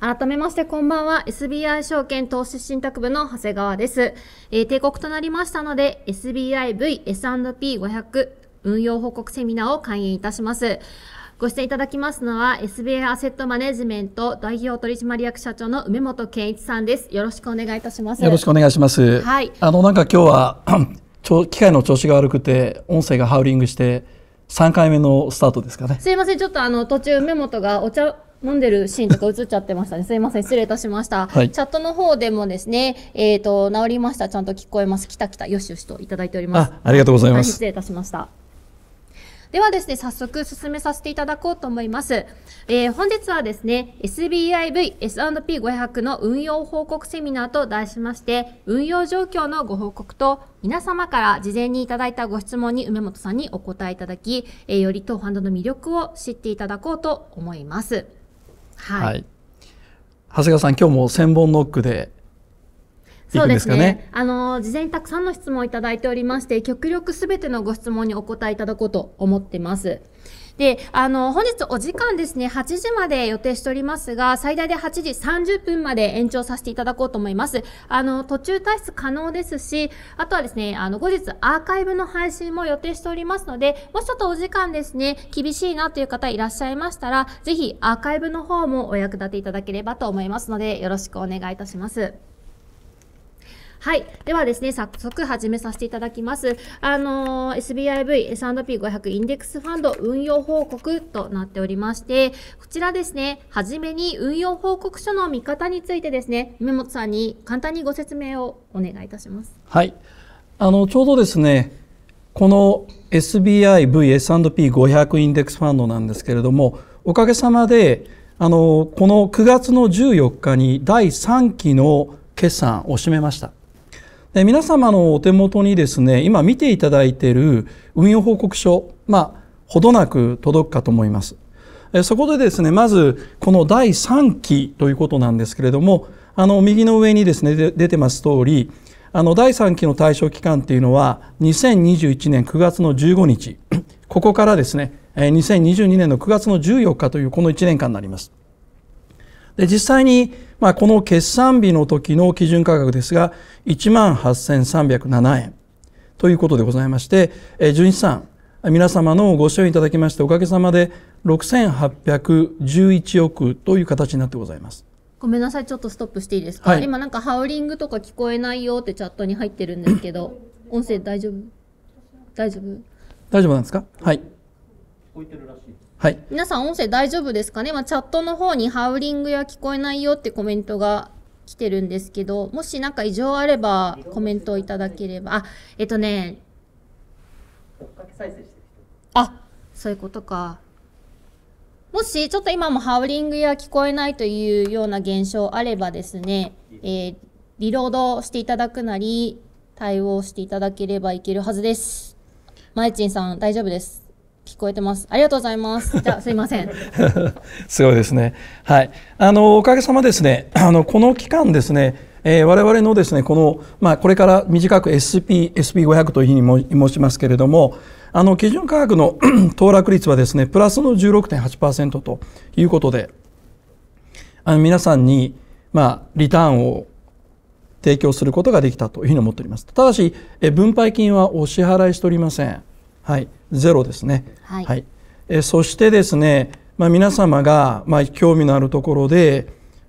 改めましてこんばんは SBI 証券投資信託部の長谷川です、えー、定刻となりましたので SBIVS&P500 運用報告セミナーを開演いたしますご出演いただきますのは SBI アセットマネジメント代表取締役社長の梅本健一さんですよろしくお願いいたしますよろしくお願いしますはいあのなんか今日は 機械の調子が悪くて音声がハウリングして3回目のスタートですかねすいませんちょっとあの途中梅本がお茶飲んでるシーンとか映っちゃってましたね。すいません、失礼いたしました。はい、チャットの方でもですね、えっ、ー、と、治りました。ちゃんと聞こえます。来た来た、よしよしといただいております。あありがとうございます、失礼いたしました。ではですね、早速進めさせていただこうと思います。えー、本日はですね、SBIV S&P500 の運用報告セミナーと題しまして、運用状況のご報告と、皆様から事前にいただいたご質問に梅本さんにお答えいただき、えー、より当ファンドの魅力を知っていただこうと思います。はい、はい、長谷川さん今日も千本ノックでそうですすねあの、事前にたくさんの質問をいただいておりまして、極力すべてのご質問にお答えいただこうと思ってます。で、あの、本日お時間ですね、8時まで予定しておりますが、最大で8時30分まで延長させていただこうと思います。あの、途中退出可能ですし、あとはですね、あの、後日アーカイブの配信も予定しておりますので、もうちょっとお時間ですね、厳しいなという方いらっしゃいましたら、ぜひアーカイブの方もお役立ていただければと思いますので、よろしくお願いいたします。はい。ではですね、早速始めさせていただきます。あのー、SBIV S&P500 インデックスファンド運用報告となっておりまして、こちらですね、はじめに運用報告書の見方についてですね、梅本さんに簡単にご説明をお願いいたします。はい。あの、ちょうどですね、この SBIV S&P500 インデックスファンドなんですけれども、おかげさまで、あの、この9月の14日に第3期の決算を締めました。で皆様のお手元にですね今見ていただいている運用報告書まあほどなく届くかと思いますそこでですねまずこの第3期ということなんですけれどもあの右の上にですね出てます通りあの第3期の対象期間というのは2021年9月の15日ここからですね2022年の9月の14日というこの1年間になりますで実際に、まあ、この決算日の時の基準価格ですが1万8307円ということでございまして、え純一さん皆様のご支援いただきましておかげさまで6811億という形になってございます。ごめんなさい、ちょっとストップしていいですか、はい、今なんかハウリングとか聞こえないよってチャットに入ってるんですけど、音声大丈夫大丈夫大丈夫なんですかはい。聞こえてるらしいはい、皆さん音声大丈夫ですかね、まあ、チャットの方にハウリングや聞こえないよってコメントが来てるんですけどもし何か異常あればコメントをいただければあえっとねあそういうことかもしちょっと今もハウリングや聞こえないというような現象あればですね、えー、リロードしていただくなり対応していただければいけるはずです。まエちんさん大丈夫です。聞こえてます。ありがとうございます。じゃすいません。すごいですね。はい。あのおかげさまですね。あのこの期間ですね。えー、我々のですねこのまあ、これから短く SP SP500 というふうに申しますけれども。あの基準価格の 騰落率はですねプラスの16.8%ということであの皆さんに、まあ、リターンを提供することができたというふうに思っておりますただし分配金はお支払いしておりませんはいゼロですね。はい、はい、えそしてですね、まあ、皆様がまあ興味のあるところで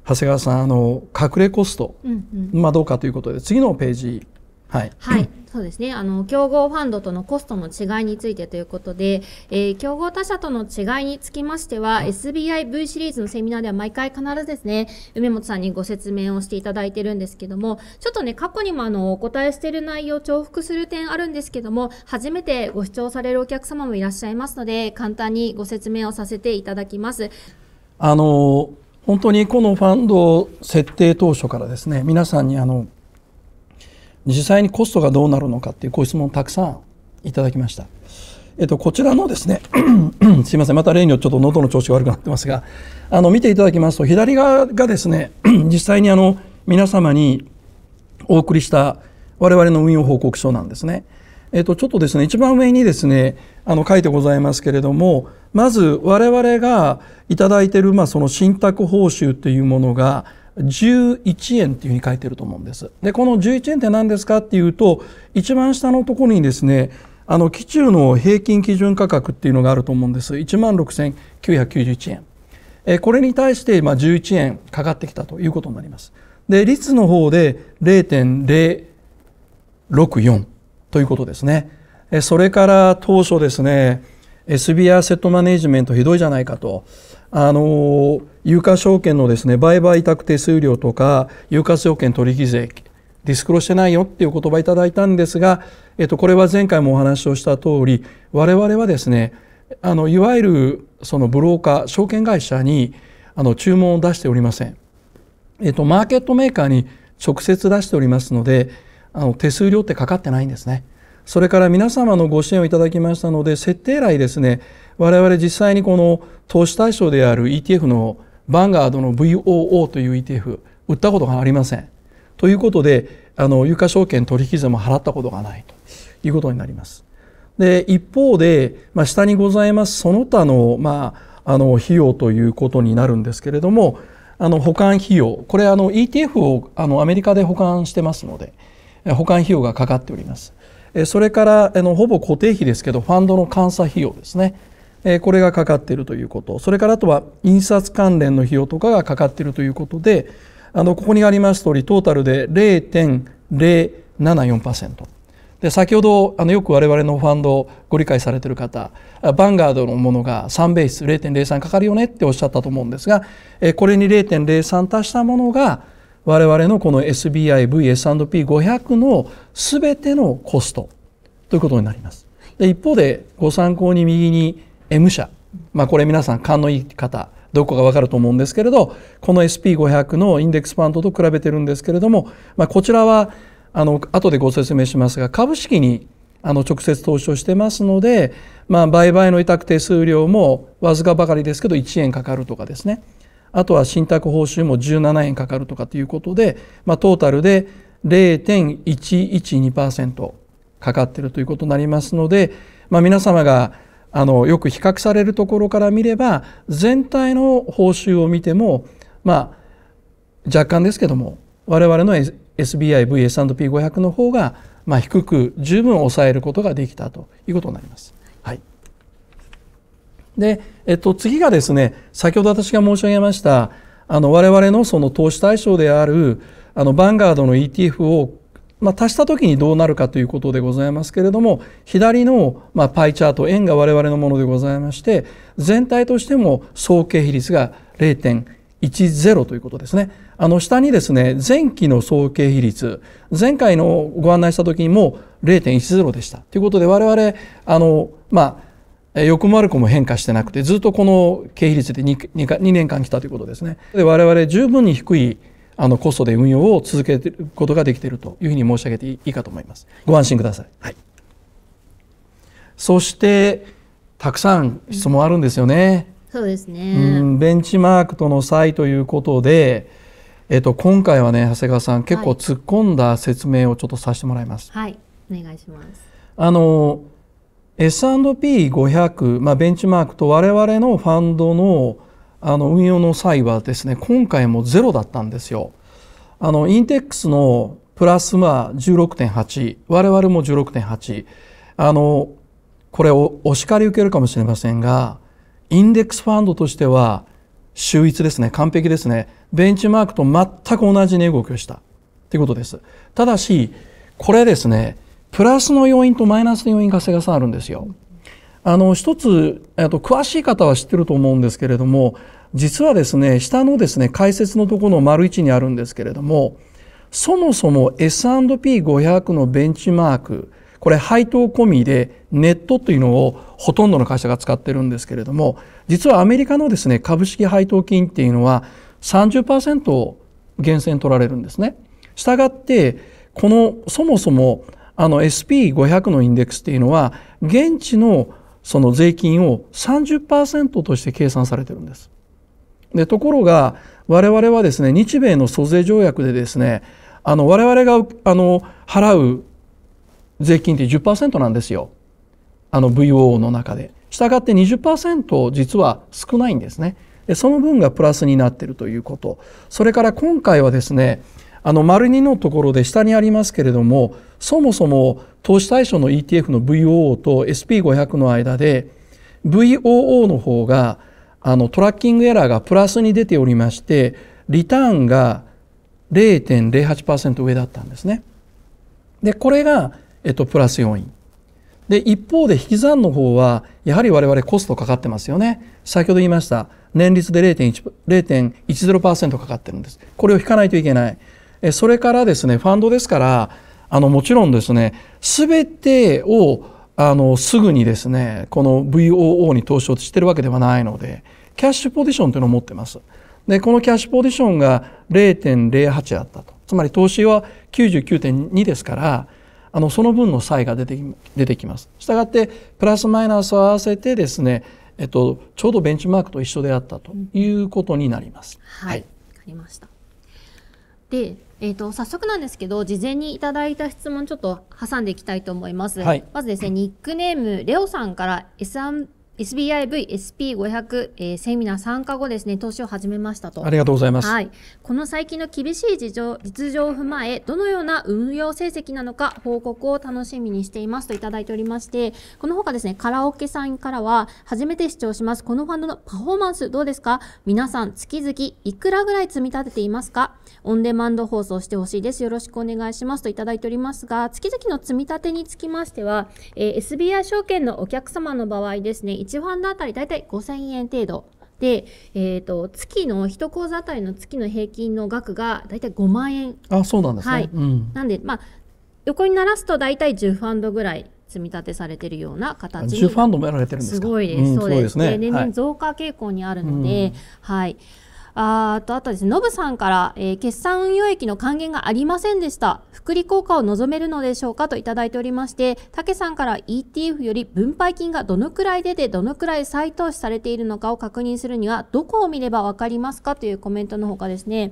長谷川さんあの隠れコスト、うんうん、まあ、どうかということで次のページはい、はいそうですねあの競合ファンドとのコストの違いについてということで、えー、競合他社との違いにつきましては、はい、SBIV シリーズのセミナーでは毎回必ずですね梅本さんにご説明をしていただいてるんですけどもちょっとね過去にもあのお答えしてる内容重複する点あるんですけども初めてご視聴されるお客様もいらっしゃいますので簡単にご説明をさせていただきます。あの本当にこのファンド設定当初からですね皆さんにあの実際にコストがどうなるのかっていうご質問をたくさんいただきました。えっと、こちらのですね すいません、また例によってちょっと喉の調子が悪くなってますが、あの、見ていただきますと、左側がですね、実際にあの、皆様にお送りした我々の運用報告書なんですね。えっと、ちょっとですね、一番上にですね、あの、書いてございますけれども、まず我々がいただいている、まあ、その信託報酬というものが、11円っていうふうに書いてると思うんです。で、この11円って何ですかっていうと、一番下のところにですね、あの、基中の平均基準価格っていうのがあると思うんです。16,991円。えこれに対して、まあ、11円かかってきたということになります。で、率の方で0.064ということですね。えそれから当初ですね、SBI アセットマネジメントひどいじゃないかと。あの有価証券のですね売買委託手数料とか有価証券取引税ディスクロしてないよっていう言葉いただいたんですが、えっと、これは前回もお話をした通り我々はですねあのいわゆるそのブローカー証券会社にあの注文を出しておりません、えっと、マーケットメーカーに直接出しておりますのであの手数料ってかかってないんですねそれから皆様のご支援をいただきましたので設定来ですね我々実際にこの投資対象である ETF のバンガードの VOO という ETF 売ったことがありません。ということであの有価証券取引税も払ったことがないということになります。で一方で、まあ、下にございますその他の,、まあ、あの費用ということになるんですけれどもあの保管費用これあの ETF をあのアメリカで保管してますので保管費用がかかっております。それからあのほぼ固定費ですけどファンドの監査費用ですねこれがかかっているということそれからあとは印刷関連の費用とかがかかっているということであのここにあります通りトータルで0.074%で先ほどあのよく我々のファンドをご理解されている方ヴァンガードのものが3ベース0.03かかるよねっておっしゃったと思うんですがこれに0.03足したものが我々のこの SBIVS&P500 の全てのコストということになります。で一方でご参考に右に M 社、まあ、これ皆さん勘のいい方どこかわかると思うんですけれどこの SP500 のインデックスファンドと比べてるんですけれども、まあ、こちらはあの後でご説明しますが株式にあの直接投資をしてますので、まあ、売買の委託手数料もわずかばかりですけど1円かかるとかですねあとは信託報酬も17円かかるとかということで、まあ、トータルで0.112%かかっているということになりますので、まあ、皆様があのよく比較されるところから見れば全体の報酬を見てもまあ若干ですけども我々の SBIVS&P500 の方がまあ低く十分抑えることができたということになります。はい、で、えっと、次がですね先ほど私が申し上げましたあの我々のその投資対象であるあのバンガードの ETF をまあ、足した時にどうなるかということでございますけれども左の、まあ、パイチャート円が我々のものでございまして全体としても総経比率が0.10ということですねあの下にですね前期の総経比率前回のご案内した時にも0.10でしたということで我々あのまあ欲も悪くも変化してなくてずっとこの経費率で 2, 2, 2年間来たということですね。で我々十分に低いあのコストで運用を続けていることができているというふうに申し上げていいかと思います。ご安心ください。はい、そしてたくさん質問あるんですよね。そうですね。うん、ベンチマークとの差異ということで、えっと今回はね長谷川さん結構突っ込んだ説明をちょっとさせてもらいます。はい、はい、お願いします。あの S&P500、まあ、ベンチマークと我々のファンドのあの運用の際はですね今回もゼロだったんですよ。あのインテックスのプラスまあ16.8我々も16.8あのこれをお叱り受けるかもしれませんがインデックスファンドとしては秀逸ですね完璧ですねベンチマークと全く同じ値動きをしたということですただしこれですねプラスの要因とマイナスの要因が瀬川さんあるんですよあの一つっと詳しい方は知ってると思うんですけれども実はですね下のですね解説のところの丸1にあるんですけれどもそもそも S&P500 のベンチマークこれ配当込みでネットというのをほとんどの会社が使ってるんですけれども実はアメリカのですね株式配当金っていうのは30%を源泉取られるんですね。したがってこのそもそもあの SP500 のインデックスっていうのは現地のその税金を30%として計算されてるんです。でところが我々はですね日米の租税条約でですねあの我々があの払う税金って10%なんですよあの VOO の中で。したがって20%実は少ないんですね。その分がプラスになっているということ。それから今回はですねあの丸2のところで下にありますけれどもそもそも投資対象の ETF の VOO と SP500 の間で VOO の方があのトラッキングエラーがプラスに出ておりましてリターンが0.08%上だったんですね。でこれが、えっと、プラス要因。で一方で引き算の方はやはり我々コストかかってますよね。先ほど言いました年率で0.10%かかってるんです。これを引かないといけない。えそれからですねファンドですからあのもちろんですねすべてをあのすぐにですねこの VOO に投資をしてるわけではないのでキャッシュポジションというのを持ってます。でこのキャッシュポジションが0.08あったとつまり投資は99.2ですからあのその分の差異が出て出てきます。したがってプラスマイナスを合わせてですね、えっと、ちょうどベンチマークと一緒であったということになります。うん、はい、はい、かりましたでえーと、早速なんですけど事前にいただいた質問ちょっと挟んでいきたいと思います、はい、まずですねニックネームレオさんから s SBIVSP500、えー、セミナー参加後ですね投資を始めましたとありがとうございます、はい、この最近の厳しい事情実情を踏まえどのような運用成績なのか報告を楽しみにしていますといただいておりましてこのほかですねカラオケさんからは初めて視聴しますこのファンドのパフォーマンスどうですか皆さん月々いくらぐらい積み立てていますかオンデマンド放送してほしいです。よろしくお願いしますといただいておりますが、月々の積み立てにつきましては、えー、SBI 証券のお客様の場合ですね、1ファンドあたりだいたい5000円程度。で、えーと、月の一口座あたりの月の平均の額がだいたい5万円あそうなんですね、はい、うん、なんで、まあ、横にならすとだ大体10ファンドぐらい積み立てされてるような形に1ファンドもやられてるんですすごいです、うん、そうですね、年々増加傾向にあるので、はい、はいあとあとですね、ノブさんから、えー、決算運用益の還元がありませんでした。福利効果を望めるのでしょうかといただいておりまして、たけさんから ETF より分配金がどのくらい出て、どのくらい再投資されているのかを確認するには、どこを見ればわかりますかというコメントのほかですね、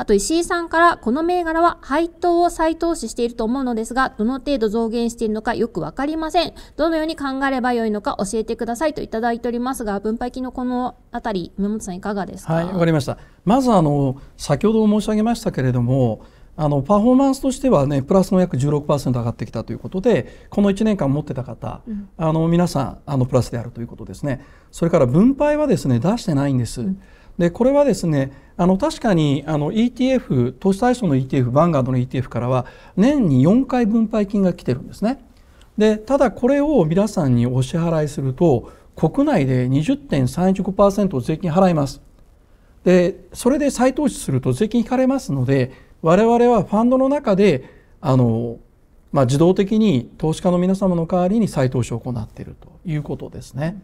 あと石井さんからこの銘柄は配当を再投資していると思うのですが、どの程度増減しているのかよくわかりません。どのように考えればよいのか教えてくださいといただいておりますが、分配金のこのあたり、梅本さんいかがですか。はい、わかりました。まずあの先ほど申し上げましたけれども、あのパフォーマンスとしてはねプラスの約16%上がってきたということでこの1年間持ってた方、うん、あの皆さんあのプラスであるということですねそれから分配はですね出してないんです、うん、でこれはですねあの確かにあの ETF 投資対象の ETF バンガードの ETF からは年に4回分配金が来てるんですね。でただこれを皆さんにお支払いすると国内で20.35%税金払います。でそれで再投資すると税金引かれますので我々はファンドの中であの、まあ、自動的に投資家の皆様の代わりに再投資を行っているということですね。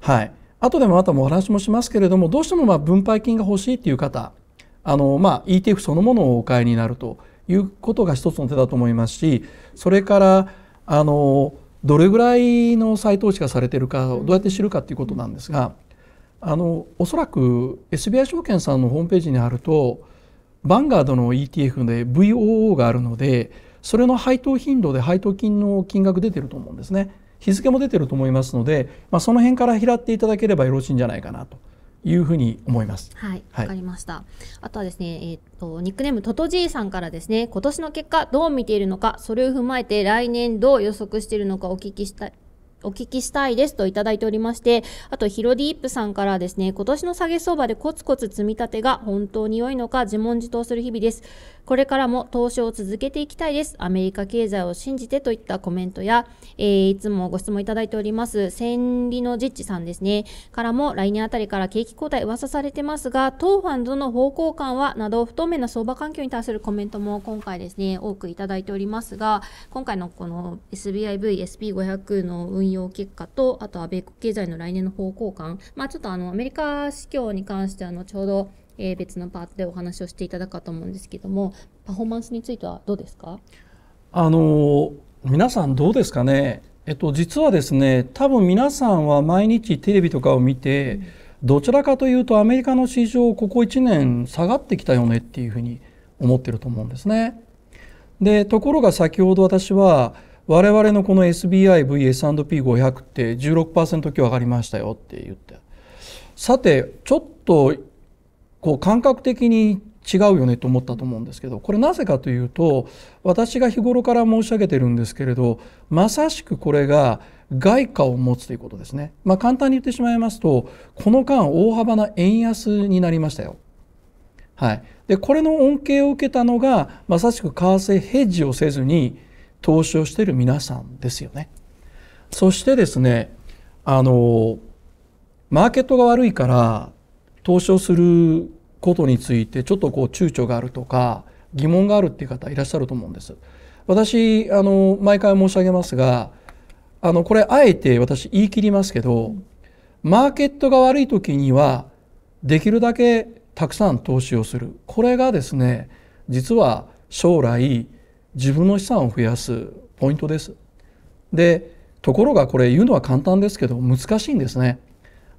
はい、後でもまたもお話もしますけれどもどうしてもま分配金が欲しいという方あのま ETF そのものをお買いになるということが一つの手だと思いますしそれからあのどれぐらいの再投資がされてるかどうやって知るかということなんですがあのおそらく SBI 証券さんのホームページにあるとバンガードの ETF で VOO があるのでそれの配当頻度で配当金の金額出てると思うんですね。日付も出てると思いますので、まあ、その辺から拾っていただければよろしいんじゃないかなと。いうふうに思います。はい、わ、はい、かりました。あとはですね、えっ、ー、とニックネームトトじいさんからですね、今年の結果どう見ているのか、それを踏まえて来年どう予測しているのかお聞きしたい。お聞きしたいですといただいておりまして、あとヒロディープさんからですね、今年の下げ相場でコツコツ積み立てが本当に良いのか自問自答する日々です。これからも投資を続けていきたいです。アメリカ経済を信じてといったコメントや、えー、いつもご質問いただいております、千里の実地さんですね、からも来年あたりから景気後退噂されてますが、当ファンドの方向感は、など不透明な相場環境に対するコメントも今回ですね、多くいただいておりますが、今回のこの SBIV、SP500 の運用結果と、あとは米国経済の来年の方向感、まあちょっとあの、アメリカ市況に関してはょうど、えー、別のパートでお話をしていただくかと思うんですけどもパフォーマンスについてはどうですかあの皆さんどうですかね、えっと、実はですね多分皆さんは毎日テレビとかを見て、うん、どちらかというとアメリカの市場ここ1年下がってきたよねっていうふうに思ってると思うんですね。でところが先ほど私は我々のこの SBIVS&P500 って16%強上がりましたよって言ってさてちょっとこう感覚的に違うよねと思ったと思うんですけどこれなぜかというと私が日頃から申し上げてるんですけれどまさしくこれが外貨を持つということですね、まあ、簡単に言ってしまいますとこの間大幅な円安になりましたよ。はい、でこれの恩恵を受けたのがまさしく為替ヘッジをせずに投資をしている皆さんですよね。そしてですねあのマーケットが悪いから投資をすることについてちょっとこう躊躇があるとか疑問があるっていう方いらっしゃると思うんです。私あの毎回申し上げますがあのこれあえて私言い切りますけど、マーケットが悪い時にはできるだけたくさん投資をするこれがですね実は将来自分の資産を増やすポイントです。でところがこれ言うのは簡単ですけど難しいんですね。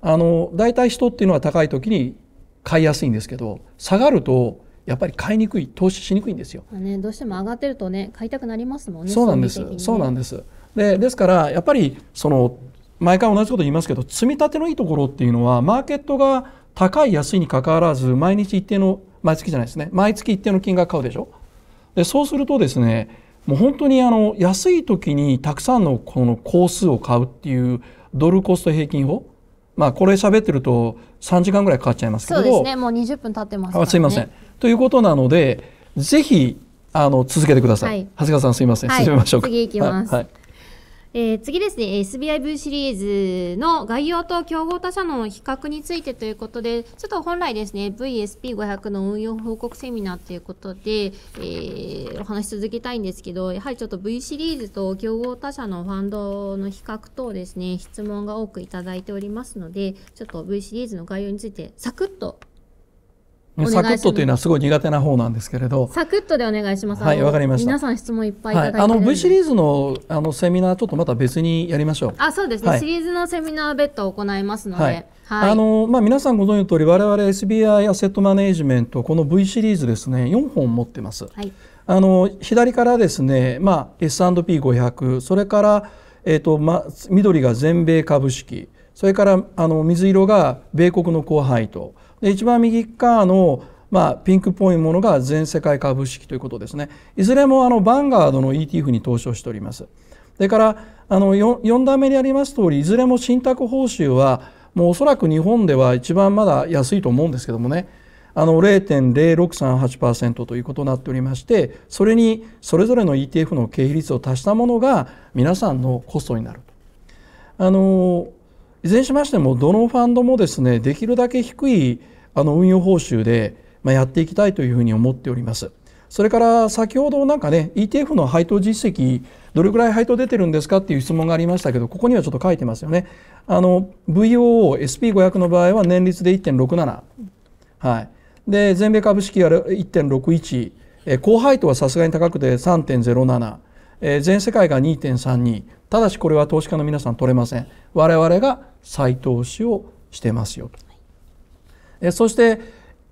あの大体人っていうのは高い時に買いやすいんですけど下がるとやっぱり買いにくい投資しにくいんですよ、ね、どうしても上がってるとね買いたくなりますもんねそうなんです、ね、そうなんですでですからやっぱりその毎回同じこと言いますけど積み立てのいいところっていうのはマーケットが高い安いにかかわらず毎日一定の毎月じゃないですね毎月一定の金額買うでしょでそうするとですねもう本当にあの安い時にたくさんのこの工数を買うっていうドルコスト平均法まあこれ喋ってると3時間ぐらいかかっちゃいますけどそうですねもう20分経ってます、ね、すいませんということなのでぜひあの続けてください、はい、長谷川さんすいません、進 めましょうか次いきます、はいえー、次ですね SBIV シリーズの概要と競合他社の比較についてということでちょっと本来ですね VSP500 の運用報告セミナーということで、えー、お話し続けたいんですけどやはりちょっと V シリーズと競合他社のファンドの比較等ですね質問が多くいただいておりますのでちょっと V シリーズの概要についてサクッとサクッとというのはすごい苦手な方なんですけれど。サクッとでお願いします。はい、わかりました。皆さん質問いっぱいいただいて、はい、あの V シリーズのあのセミナーちょっとまた別にやりましょう。あ、そうですね。はい、シリーズのセミナー別途行いますので。はい、あのまあ、皆さんご存知の通り我々 SBI アセットマネージメントこの V シリーズですね4本持ってます、あの左からですね、まあ、S&P500 それから、えーとま、あ緑が全米株式それからあの水色が米国の高配当で一番右側のまあ、ピンクっぽいものが全世界株式ということですね。いずれもあのバンガードの ETF に投資をしております。それからあの 4, 4段目にあります通りいずれも信託報酬はもうおそらく日本では一番まだ安いと思うんですけどもねあの0.0638%ということになっておりましてそれにそれぞれの ETF の経費率を足したものが皆さんのコストになるあのいずれにしましてもどのファンドもですねできるだけ低いあの運用報酬で、やっていきたいというふうに思っております。それから先ほどなんかね ETF の配当実績どれぐらい配当出てるんですかっていう質問がありましたけどここにはちょっと書いてますよね。の VOOSP500 の場合は年率で1.67はいで全米株式が1.61、高配当はさすがに高くて3.07、全世界が2.32ただしこれは投資家の皆さん取れません我々が再投資をしてますよとえそして、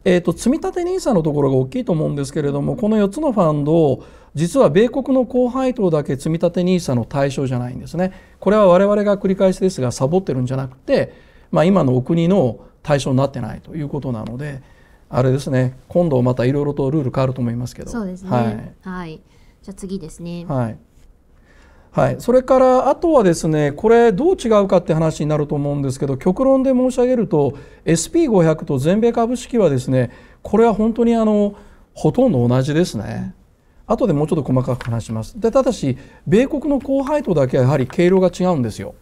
えーと、と積立 NISA のところが大きいと思うんですけれどもこの4つのファンドを実は米国の高配当だけ積立 NISA の対象じゃないんですねこれは我々が繰り返しですがサボってるんじゃなくて、まあ、今のお国の対象になってないということなのであれですね今度またいろいろとルール変わると思いますけどそうですね、はい、はい、じゃあ次ですねはいはい、それからあとはですねこれどう違うかって話になると思うんですけど極論で申し上げると SP500 と全米株式はですねこれは本当にあのほとんど同じですね。後でもうちょっと細かく話します。でただし米国の後輩とだけはやはり経路が違うんですよ。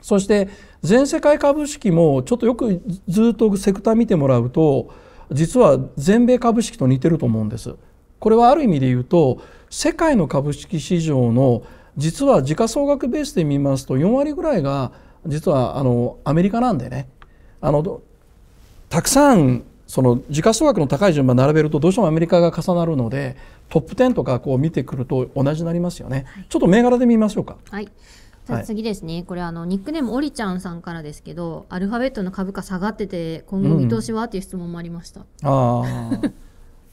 そして全世界株式もちょっとよくずっとセクター見てもらうと実は全米株式と似てると思うんです。これはある意味で言うと世界の株式市場の実は時価総額ベースで見ますと4割ぐらいが実はあのアメリカなんでねあのたくさんその時価総額の高い順番並べるとどうしてもアメリカが重なるのでトップ10とかこう見てくると同じになりますよね、はい、ちょっと銘柄で見ましょうか。はい次ですね、はい、これあのニックネームおりちゃんさんからですけどアルファベットの株価下がってて今後見通しは、うん、っていう質問もありました。あ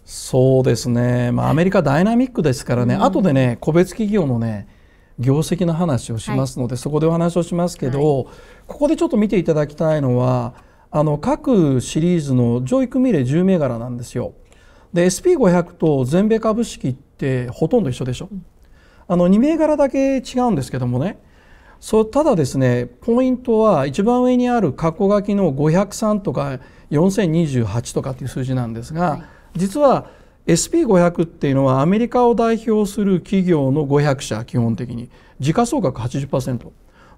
そうですね、まあ、アメリカダイナミックですからね、うん、後でね個別企業のね業績の話をしますので、はい、そこでお話をしますけど、はい、ここでちょっと見ていただきたいのはあの各シリーズの上位組入れ10銘柄なんですよ。で SP500 と全米株式ってほとんど一緒でしょ。あの2銘柄だけ違うんですけどもねそうただですねポイントは一番上にある括弧書きの503とか4028とかっていう数字なんですが、はい、実は SP500 っていうのはアメリカを代表する企業の500社基本的に時価総額80%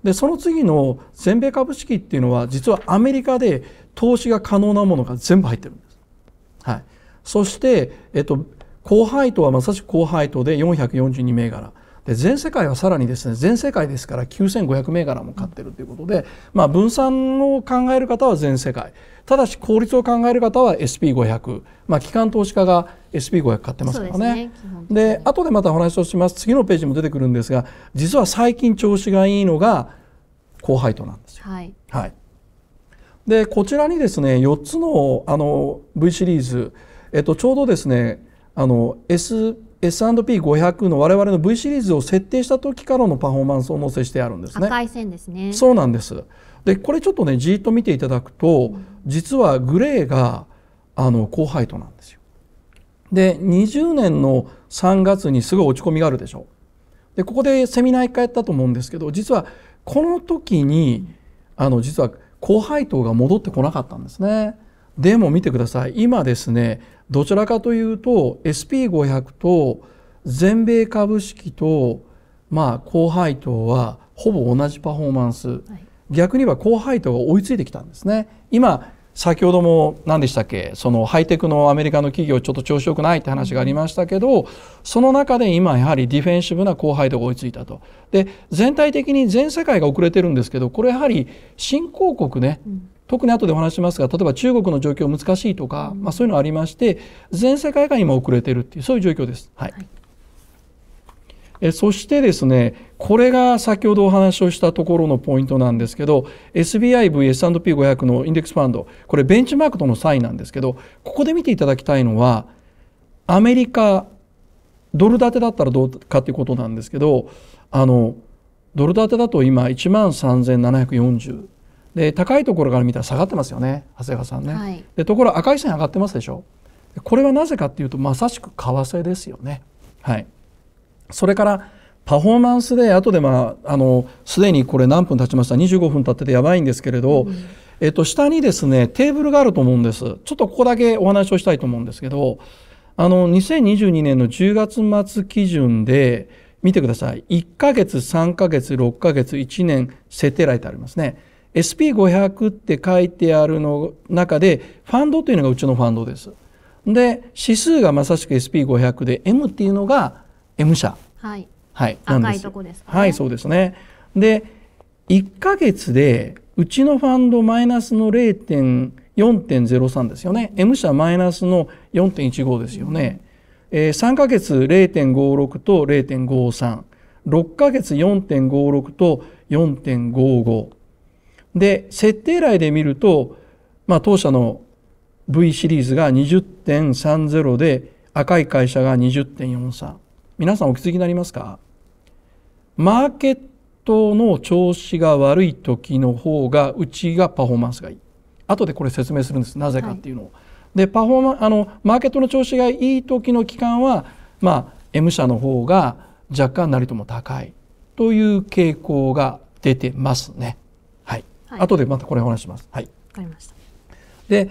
でその次の全米株式っていうのは実はアメリカで投資が可能なものが全部入ってるんです。はい、そして、えっと、高配当はまさしく高配当で442銘柄で全世界はさらにですね全世界ですから9500銘柄も買ってるということで、まあ、分散を考える方は全世界ただし効率を考える方は SP500、まあ、機関投資家が SP500 買ってますからねでねで後でまたお話をします次のページも出てくるんですが実は最近調子がいいのが高配当なんですよ。はい、はい、でこちらにですね4つのあの V シリーズ、えっと、ちょうどですねあの S S&P500 の我々の V シリーズを設定した時からのパフォーマンスを載せしてあるんですね。赤い線ですねそうなんですでこれちょっとねじっと見ていただくと、うん、実はグレーがあの高配当なんですよ。で20年の3月にすごい落ち込みがあるでしょ。でここでセミナー1回やったと思うんですけど実はこの時に、あの実は高配当が戻ってこなかったんですね。でも見てください今ですねどちらかというと SP500 と全米株式とまあ高配当はほぼ同じパフォーマンス、はい、逆には高配当が追いついてきたんですね今先ほども何でしたっけそのハイテクのアメリカの企業ちょっと調子よくないって話がありましたけどその中で今やはりディフェンシブな後輩が追いついたとで全体的に全世界が遅れてるんですけどこれやはり新興国ね、うん、特に後でお話しますが例えば中国の状況難しいとか、まあ、そういうのありまして全世界が今遅れているっていうそういう状況です。はい、はい、えそしてですねこれが先ほどお話をしたところのポイントなんですけど SBIVS&P500 のインデックスファンドこれベンチマークとの差異なんですけどここで見ていただきたいのはアメリカドル建てだったらどうかっていうことなんですけどあのドル建てだと今1万3740で高いところから見たら下がってますよね長谷川さんね。はい、でところ赤い線上がってますでしょこれはなぜかっていうとまさしく為替ですよね。はい、それからパフォーマンスで後でまああのすでにこれ何分経ちました25分経っててやばいんですけれど、うん、えっと、下にですねテーブルがあると思うんですちょっとここだけお話をしたいと思うんですけどあの2022年の10月末基準で見てください1ヶ月3ヶ月6ヶ月1年設定ライトありますね。SP500 って書いてあるの中でファンドというのがうちのファンドです。で指数がまさしく SP500 で M っていうのが M 社。はい。はい。なんです。です、ね、はい、そうですね。で1か月でうちのファンドマイナスの0.4.03ですよね。M 社マイナスの4.15ですよね。えー、3か月0.56と0.53。6か月4.56と4.55。で、設定来で見ると、まあ、当社の V シリーズが20.30で、赤い会社が20.43。皆さんお気づきになりますかマーケットの調子が悪い時の方が、うちがパフォーマンスがいい。後でこれ説明するんです。なぜかっていうのを。はい、で、パフォーマン、あの、マーケットの調子がいい時の期間は、まあ、M 社の方が若干なりとも高いという傾向が出てますね。はい、後でまたこれお話します。はい。わかりました。で、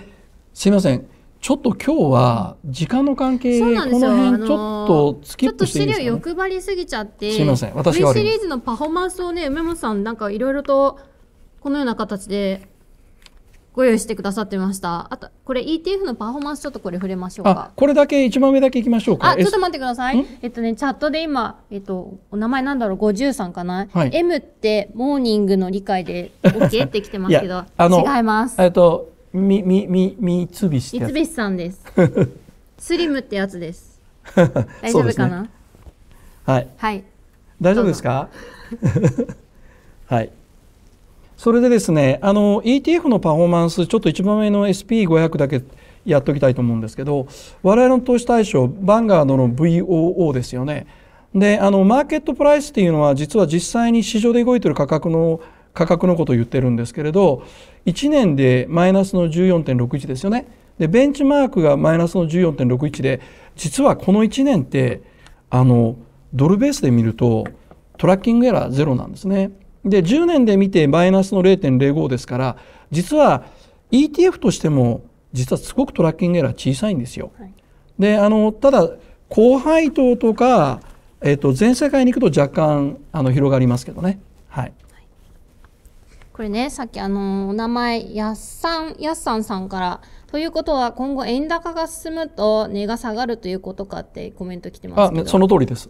すみません。ちょっと今日は時間の関係そうなんですよこの辺ちょっとスキップしていいですか、ね、ちょっと資料欲張りすぎちゃってすみません私がシリーズのパフォーマンスをね梅本さんなんかいろいろとこのような形でご用意してくださってました。あと、これ ETF のパフォーマンスちょっとこれ触れましょうか。これだけ、一番上だけいきましょうか。あ、ちょっと待ってください。えっとね、チャットで今、えっと、お名前なんだろう、53かな、はい、?M ってモーニングの理解で OK って来てますけど、あの違います。えっと、み、み、み、みつびし。三菱さんです。スリムってやつです。大丈夫かな、ね、はい。はい。大丈夫ですか はい。それでですねあの ETF のパフォーマンスちょっと一番上の SP500 だけやっておきたいと思うんですけど我々の投資対象バンガードの VOO ですよね。であのマーケットプライスっていうのは実は実際に市場で動いてる価格の価格のことを言ってるんですけれど1年でマイナスの14.61ですよね。でベンチマークがマイナスの14.61で実はこの1年ってあのドルベースで見るとトラッキングエラーゼロなんですね。で10年で見てマイナスの0.05ですから実は ETF としても実はすごくトラッキングエラー小さいんですよ。はい、であのただ高配当とか、えっと全世界に行くと若干あの広がりますけどね。はいこれね、さっきあのお名前、やっさん、やっさんさんから、ということは今後円高が進むと値が下がるということかってコメント来てますけど。あ、その通りです。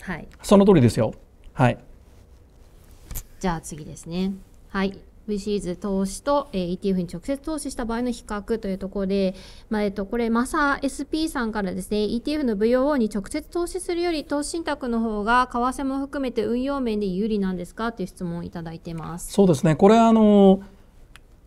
はい。その通りですよ。はい。じゃあ次ですね。はい。v ーズ投資と、えー、ETF に直接投資した場合の比較というところで、まあ、えっと、これ、マサ SP さんからですね、ETF の VOO に直接投資するより、投資信託の方が、為替も含めて運用面で有利なんですかという質問をいただいてます。そうですね。これ、あの、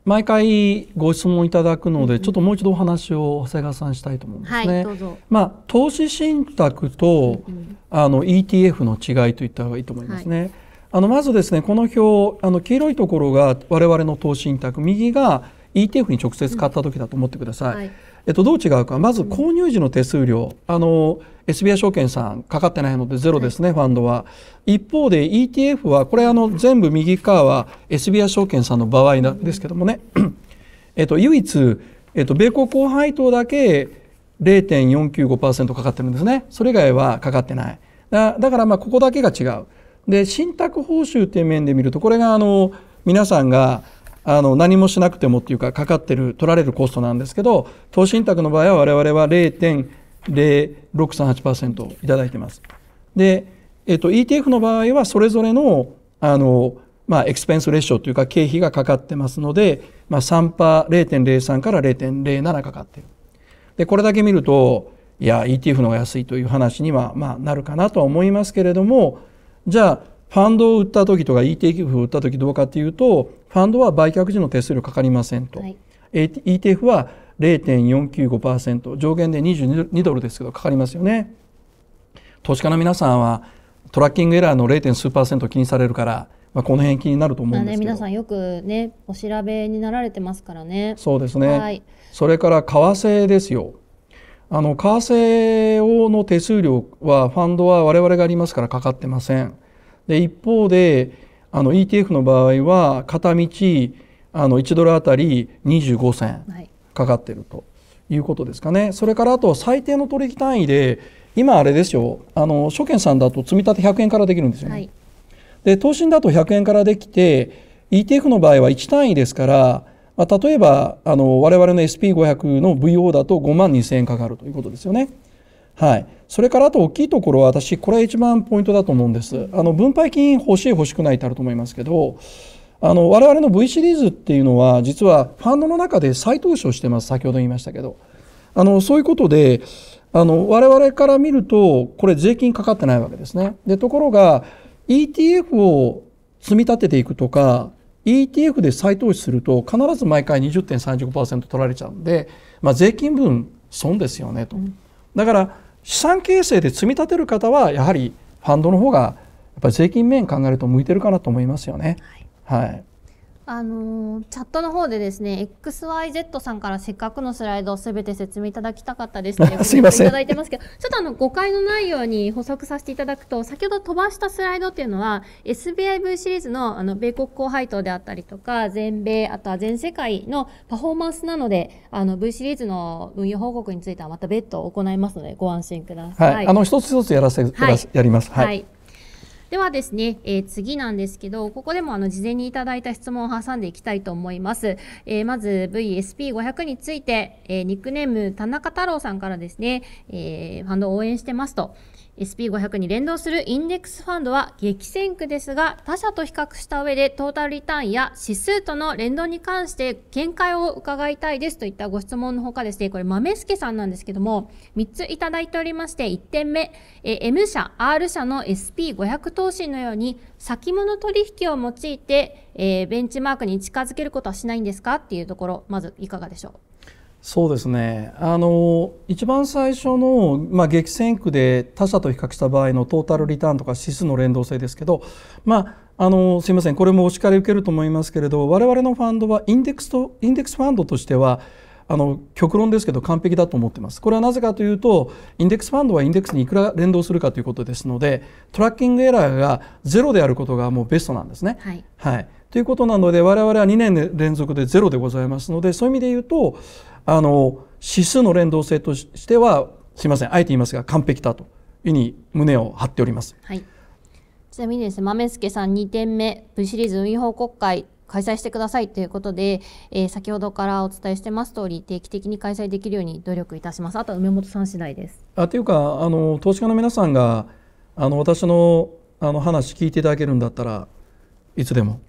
毎回ご質問いただくので、ちょっともう一度お話を長谷川さんしたいと思うんですね。はい、どうぞ。まあ、投資信託と、うん、あの ETF の違いといった方がいいと思いますね。はいあのまずですねこの表あの黄色いところが我々の投資信託右が ETF に直接買った時だと思ってください。うんはい、えっと、どう違うかまず購入時の手数料、あの SBI 証券さんかかってないのでゼロですね、はい、ファンドは一方で ETF はこれあの全部右側は SBI 証券さんの場合なんですけどもね、えっと、唯一、えっと、米国高配当だけ0.495%かかってるんですねそれ以外はかかってないだからまあここだけが違う。で信託報酬という面で見るとこれがあの皆さんがあの何もしなくてもっていうかかかってる取られるコストなんですけど投資信託の場合は我々は0.0638%いただいてます。で、えっと、ETF の場合はそれぞれのあの、まあ、エクスペンスレシオというか経費がかかってますので、まあ、3%パー0.03から0.07かかってる。でこれだけ見るといや ETF の方が安いという話には、まあ、なるかなとは思いますけれどもじゃあファンドを売った時とか ETF を売った時どうかっていうとファンドは売却時の手数料かかりませんと、はい、ETF は0.495%上限で22ドルですけどかかりますよね投資家の皆さんはトラッキングエラーの 0. 数パーセント気にされるからまあ、この辺気になると思うんですけど、ね、皆さんよくねお調べになられてますからねそうですね、はい、それから為替ですよあの為替をの手数料はファンドは我々がありますからかかってません。で一方であの ETF の場合は片道あの1ドルあたり25銭かかってるということですかね、はい、それからあと最低の取引単位で今あれですよあの証券さんだと積み立て100円からできるんですよね、はい、で投信だと100円からできて ETF の場合は1単位ですからまあ、例えばあの我々の SP500 の VO だと5万2円かかるということですよね。はい、それからあと大きいところは私これは一番ポイントだと思うんです。あの分配金欲しい欲しくないってあると思いますけどあの我々の V シリーズっていうのは実はファンドの中で再投資をしてます先ほど言いましたけどあのそういうことであの我々から見るとこれ税金かかってないわけですね。でところが ETF を積み立てていくとか ETF で再投資すると必ず毎回20.35%取られちゃうんで、まあ、税金分損ですよねと、うん、だから資産形成で積み立てる方はやはりファンドの方がやっぱり税金面考えると向いてるかなと思いますよね。はい、はいあのチャットの方でですね XYZ さんからせっかくのスライドをすべて説明いただきたかったですと いうこといただいてますけどちょっとあの誤解のないように補足させていただくと先ほど飛ばしたスライドっていうのは SBIV シリーズのあの米国高配当であったりとか全米あとは全世界のパフォーマンスなのであの V シリーズの運用報告についてはまた別途行いますのでご安心ください。はい、あの一つ一つやらせ、はい、やります。はい、はいではですね、えー、次なんですけど、ここでもあの事前にいただいた質問を挟んでいきたいと思います。えー、まず VSP500 について、えー、ニックネーム田中太郎さんからですね、えー、ファンド応援してますと。SP500 に連動するインデックスファンドは激戦区ですが他社と比較した上でトータルリターンや指数との連動に関して見解を伺いたいですといったご質問のほかですねこれ豆助さんなんですけども3ついただいておりまして1点目え M 社 R 社の SP500 投資のように先物取引を用いて、えベンチマークに近づけることはしないんですかっていうところまずいかがでしょうそうですねあの一番最初の、まあ、激戦区で他社と比較した場合のトータルリターンとか指数の連動性ですけど、まあ、あのすみませんこれもお叱り受けると思いますけれど我々のファンドはインデックスとインデックスファンドとしてはあの極論ですけど完璧だと思っていますこれはなぜかというとインデックスファンドはインデックスにいくら連動するかということですのでトラッキングエラーがゼロであることがもうベストなんですね。はい、はい、ということなので我々は2年連続でゼロでございますのでそういう意味で言うとあの指数の連動性としてはすいませんあえて言いますが完璧だというふうに胸を張っております、はい、ちなみにですね豆助さん2点目 V シリーズ運用国会開催してくださいということで、えー、先ほどからお伝えしてます通り定期的に開催できるように努力いたしますあと梅本さん次第ですあというかあの投資家の皆さんがあの私のあの話聞いていただけるんだったらいつでも。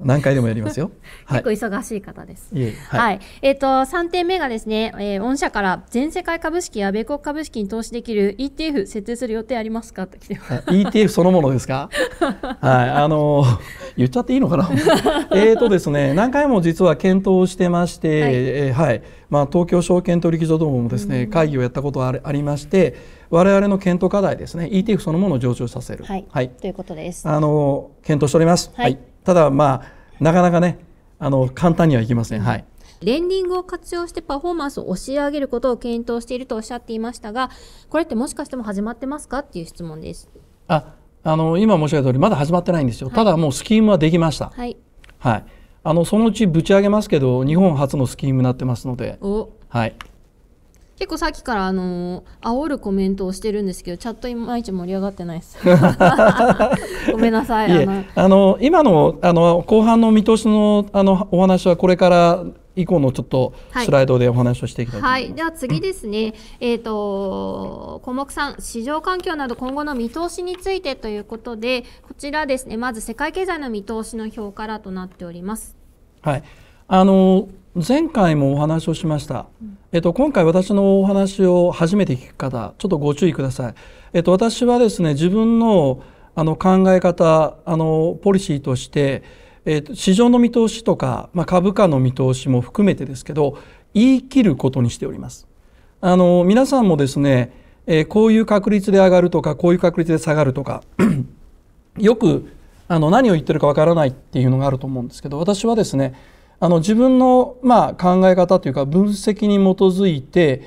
何回でもやりますよ。結構忙しい方です。はい。はい、えっ、ー、と、三点目がですね、えー、御社から全世界株式や米国株式に投資できる ETF 設定する予定ありますかって来てます。ETF そのものですか。はい、あのー、言っちゃっていいのかな。えっとですね、何回も実は検討してまして、はい、えー、はい、まあ東京証券取引所どももですね、うん、会議をやったことあありまして。我々の検討課題ですね、ETF そのものを上場させる。はい、はい、ということです。あの検討しております。はいただまあなかなかねあの簡単にはいきません。はいレンディングを活用してパフォーマンスを押し上げることを検討しているとおっしゃっていましたが、これってもしかしても始まってますかっていう質問です。あ、あの今申し上げた通りまだ始まってないんですよ。はい、ただもうスキームはできました。はい。はい。あのそのうちぶち上げますけど、日本初のスキームになってますので。はい。結構さっきからあの煽るコメントをしてるんですけどチャットいまいち盛り上がってないです ごめんなさいいあの今のあの後半の見通しのあのお話はこれから以降のちょっとスライドでお話をしていきたいと思います。はい、はい、では次ですね、えっ、ー、と、項目ん、市場環境など今後の見通しについてということで、こちらですね、まず世界経済の見通しの表からとなっております。はい。あの、前回もお話をしました、えっと、今回私のお話を初めて聞く方ちょっとご注意ください、えっと、私はですね自分のあの考え方あのポリシーとして、えっと、市場の見通しとか、まあ、株価の見通しも含めてですけど言い切ることにしておりますあの皆さんもですね、えー、こういう確率で上がるとかこういう確率で下がるとか よくあの何を言ってるかわからないっていうのがあると思うんですけど私はですねあの自分のまあ考え方というか分析に基づいて、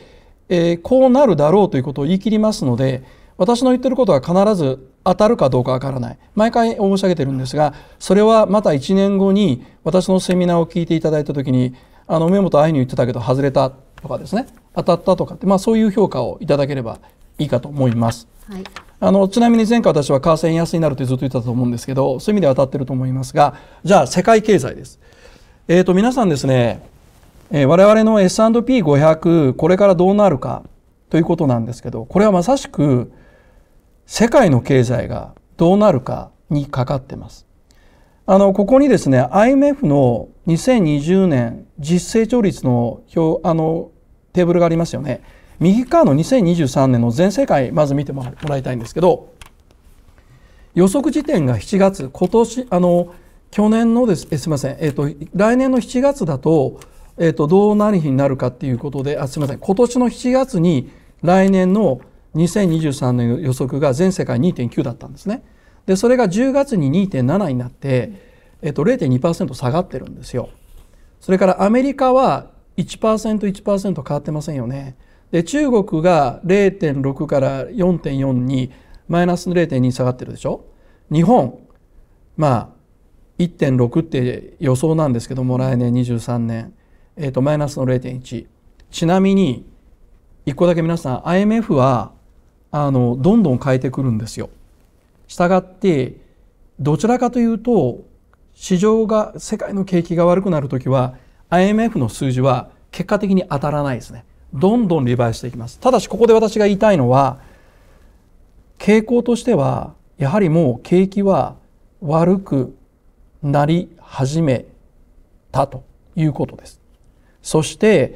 えー、こうなるだろうということを言い切りますので私の言ってることは必ず当たるかどうかわからない毎回申し上げてるんですがそれはまた1年後に私のセミナーを聞いていただいた時に「あの梅本あいに言ってたけど外れた」とかですね「当たった」とかって、まあ、そういう評価をいただければいいかと思います。はい、あのちなみに前回私は為替円安になるってずっと言ってたと思うんですけどそういう意味では当たってると思いますがじゃあ世界経済です。えっ、ー、と、皆さんですね、えー、我々の S&P500、これからどうなるかということなんですけど、これはまさしく、世界の経済がどうなるかにかかってます。あの、ここにですね、IMF の2020年実成長率の表、あの、テーブルがありますよね。右側の2023年の全世界、まず見てもらいたいんですけど、予測時点が7月、今年、あの、去年のですえすみません、えーと、来年の7月だと,、えーと、どうなる日になるかっていうことであすみません今年の7月に来年の2023年の予測が全世界2.9だったんですね。でそれが10月に2.7になって、えーと、0.2%下がってるんですよ。それからアメリカは1 1変わってませんよね。で中国が0.6から4.4にマイナス0.2下がってるでしょ。日本まあ1.6って予想なんですけども来年23年、えー、とマイナスの0.1ちなみに1個だけ皆さん IMF はあのどんどん変えてくるんですよ。したがってどちらかというと市場が世界の景気が悪くなる時は IMF の数字は結果的に当たらないですね。どんどんリバイしていきます。ただしここで私が言いたいのは傾向としてはやはりもう景気は悪くなり始めたということです。そして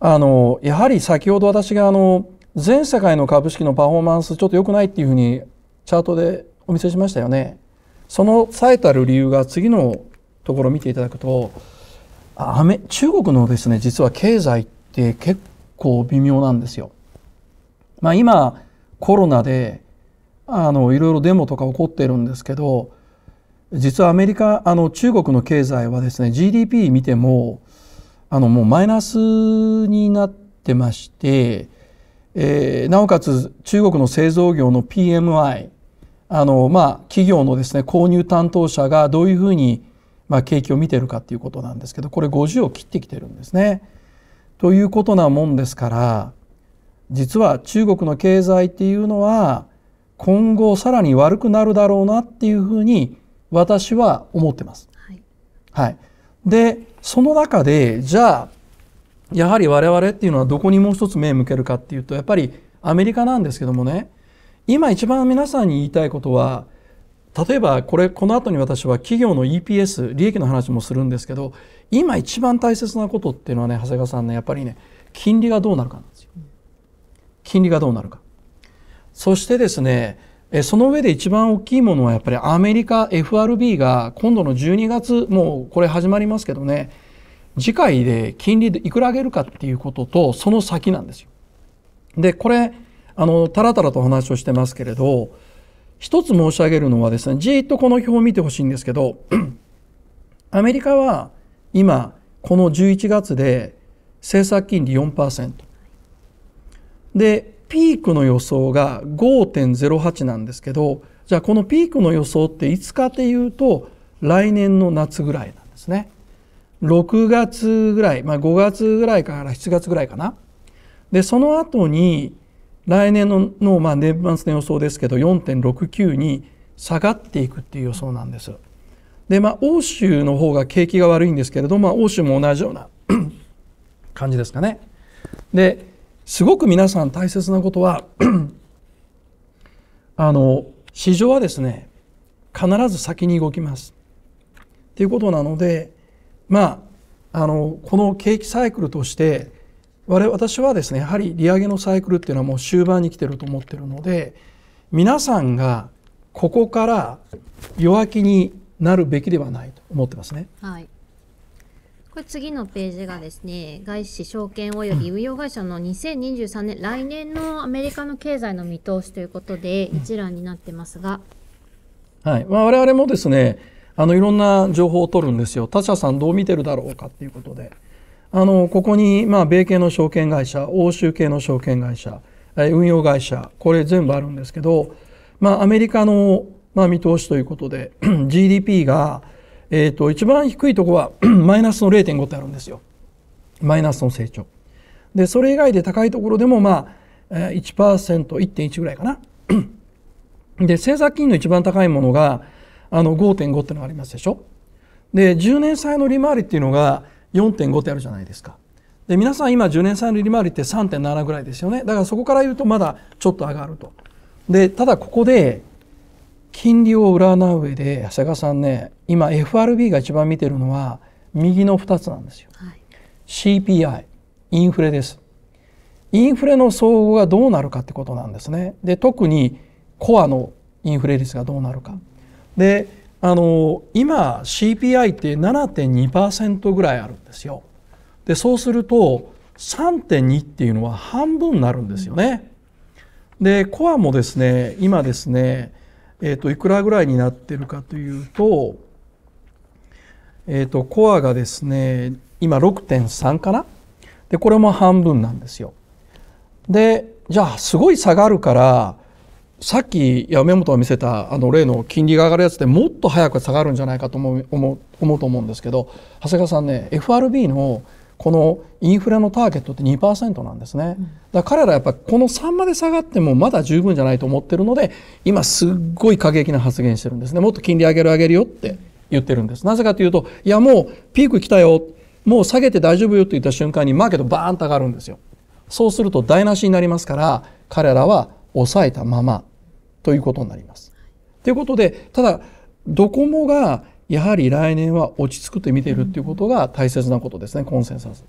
あのやはり先ほど私があの全世界の株式のパフォーマンスちょっと良くないっていうふうにチャートでお見せしましたよね。その最たる理由が次のところを見ていただくと中国のですね実は経済って結構微妙なんですよ。まあ、今コロナであのいろいろデモとか起こってるんですけど実はアメリカあの中国の経済はですね GDP 見てもあのもうマイナスになってまして、えー、なおかつ中国の製造業の PMI あの、まあ、企業のですね購入担当者がどういうふうに、まあ、景気を見てるかっていうことなんですけどこれ50を切ってきてるんですね。ということなもんですから実は中国の経済っていうのは今後さらに悪くなるだろうなっていうふうに私は思ってます。はい、はい、でその中でじゃあやはり我々っていうのはどこにもう一つ目向けるかっていうとやっぱりアメリカなんですけどもね今一番皆さんに言いたいことは例えばこれこの後に私は企業の EPS 利益の話もするんですけど今一番大切なことっていうのはね長谷川さんねやっぱりね金利がどうなるかなんですよ。金利がどうなるか。そしてですねその上で一番大きいものはやっぱりアメリカ FRB が今度の12月もうこれ始まりますけどね次回で金利でいくら上げるかっていうこととその先なんですよ。でこれあのタラタラと話をしてますけれど一つ申し上げるのはですねじーっとこの表を見てほしいんですけど アメリカは今この11月で政策金利4%でピークの予想が5.08なんですけどじゃあこのピークの予想っていつかっていうと来年の夏ぐらいなんですね。6月ぐらい、まあ、5月ぐらいから7月ぐらいかな。でその後に来年のの、まあ、年末の予想ですけど4.69に下がっていくっていう予想なんです。でまあ欧州の方が景気が悪いんですけれども、まあ、欧州も同じような 感じですかね。ですごく皆さん大切なことは あの市場はですね必ず先に動きますっていうことなのでまああのこの景気サイクルとして我私はですねやはり利上げのサイクルっていうのはもう終盤に来てると思ってるので皆さんがここから弱気になるべきではないと思ってますね。はい次のページがですね、外資証券及び運用会社の2023年、来年のアメリカの経済の見通しということで、一覧になってますが。はいまあ、我々もですねあのいろんな情報を取るんですよ他社さんどう見てるだろうかっていうことであのここに、まあ、米系の証券会社欧州系の証券会社運用会社これ全部あるんですけど、まあ、アメリカの、まあ、見通しということで GDP がえーと、一番低いとこは マイナスの0.5ってあるんですよマイナスの成長でそれ以外で高いところでもまあ 1%1.1 ぐらいかな で政策金の一番高いものがあの5.5ってのがありますでしょで10年債の利回りっていうのが4.5ってあるじゃないですかで皆さん今10年債の利回りって3.7ぐらいですよねだからそこから言うとまだちょっと上がるとでただここで金利を占う上で長谷川さんね今 FRB が一番見てるのは右の2つなんですよ。はい、CPI インフレです。インフレの総合がどうなるかってことなんですね。で特にコアのインフレ率がどうなるか。であの今 CPI って7.2%ぐらいあるんですよ。でそうすると3.2っていうのは半分になるんですよね。でコアもですね今ですねえーと、いくらぐらいになってるかというと,、えーと、コアがですね今6.3かなでこれも半分なんですよ。でじゃあすごい下がるからさっき山本が見せたあの例の金利が上がるやつでもっと早く下がるんじゃないかと思う思うと思うんですけど長谷川さんね FRB のこのインフレのターゲットって2%なんですね。だから彼らやっぱこの3まで下がってもまだ十分じゃないと思ってるので、今すっごい過激な発言してるんですね。もっと金利上げる上げるよって言ってるんです。なぜかというと、いやもうピーク来たよ。もう下げて大丈夫よって言った瞬間にマーケットバーンと上がるんですよ。そうすると台無しになりますから、彼らは抑えたままということになります。ということで、ただ、ドコモがやはり来年は落ち着くと見ているということが大切なことですね、コンセンサス。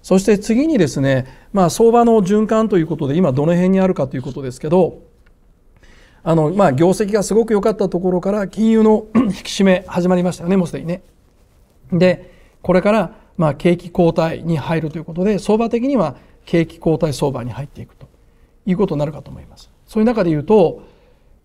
そして次にですね、まあ、相場の循環ということで今どの辺にあるかということですけど、あの、まあ、業績がすごく良かったところから金融の引き締め始まりましたよね、もうすでにね。で、これから、まあ、景気後退に入るということで、相場的には景気後退相場に入っていくということになるかと思います。そういう中で言うと、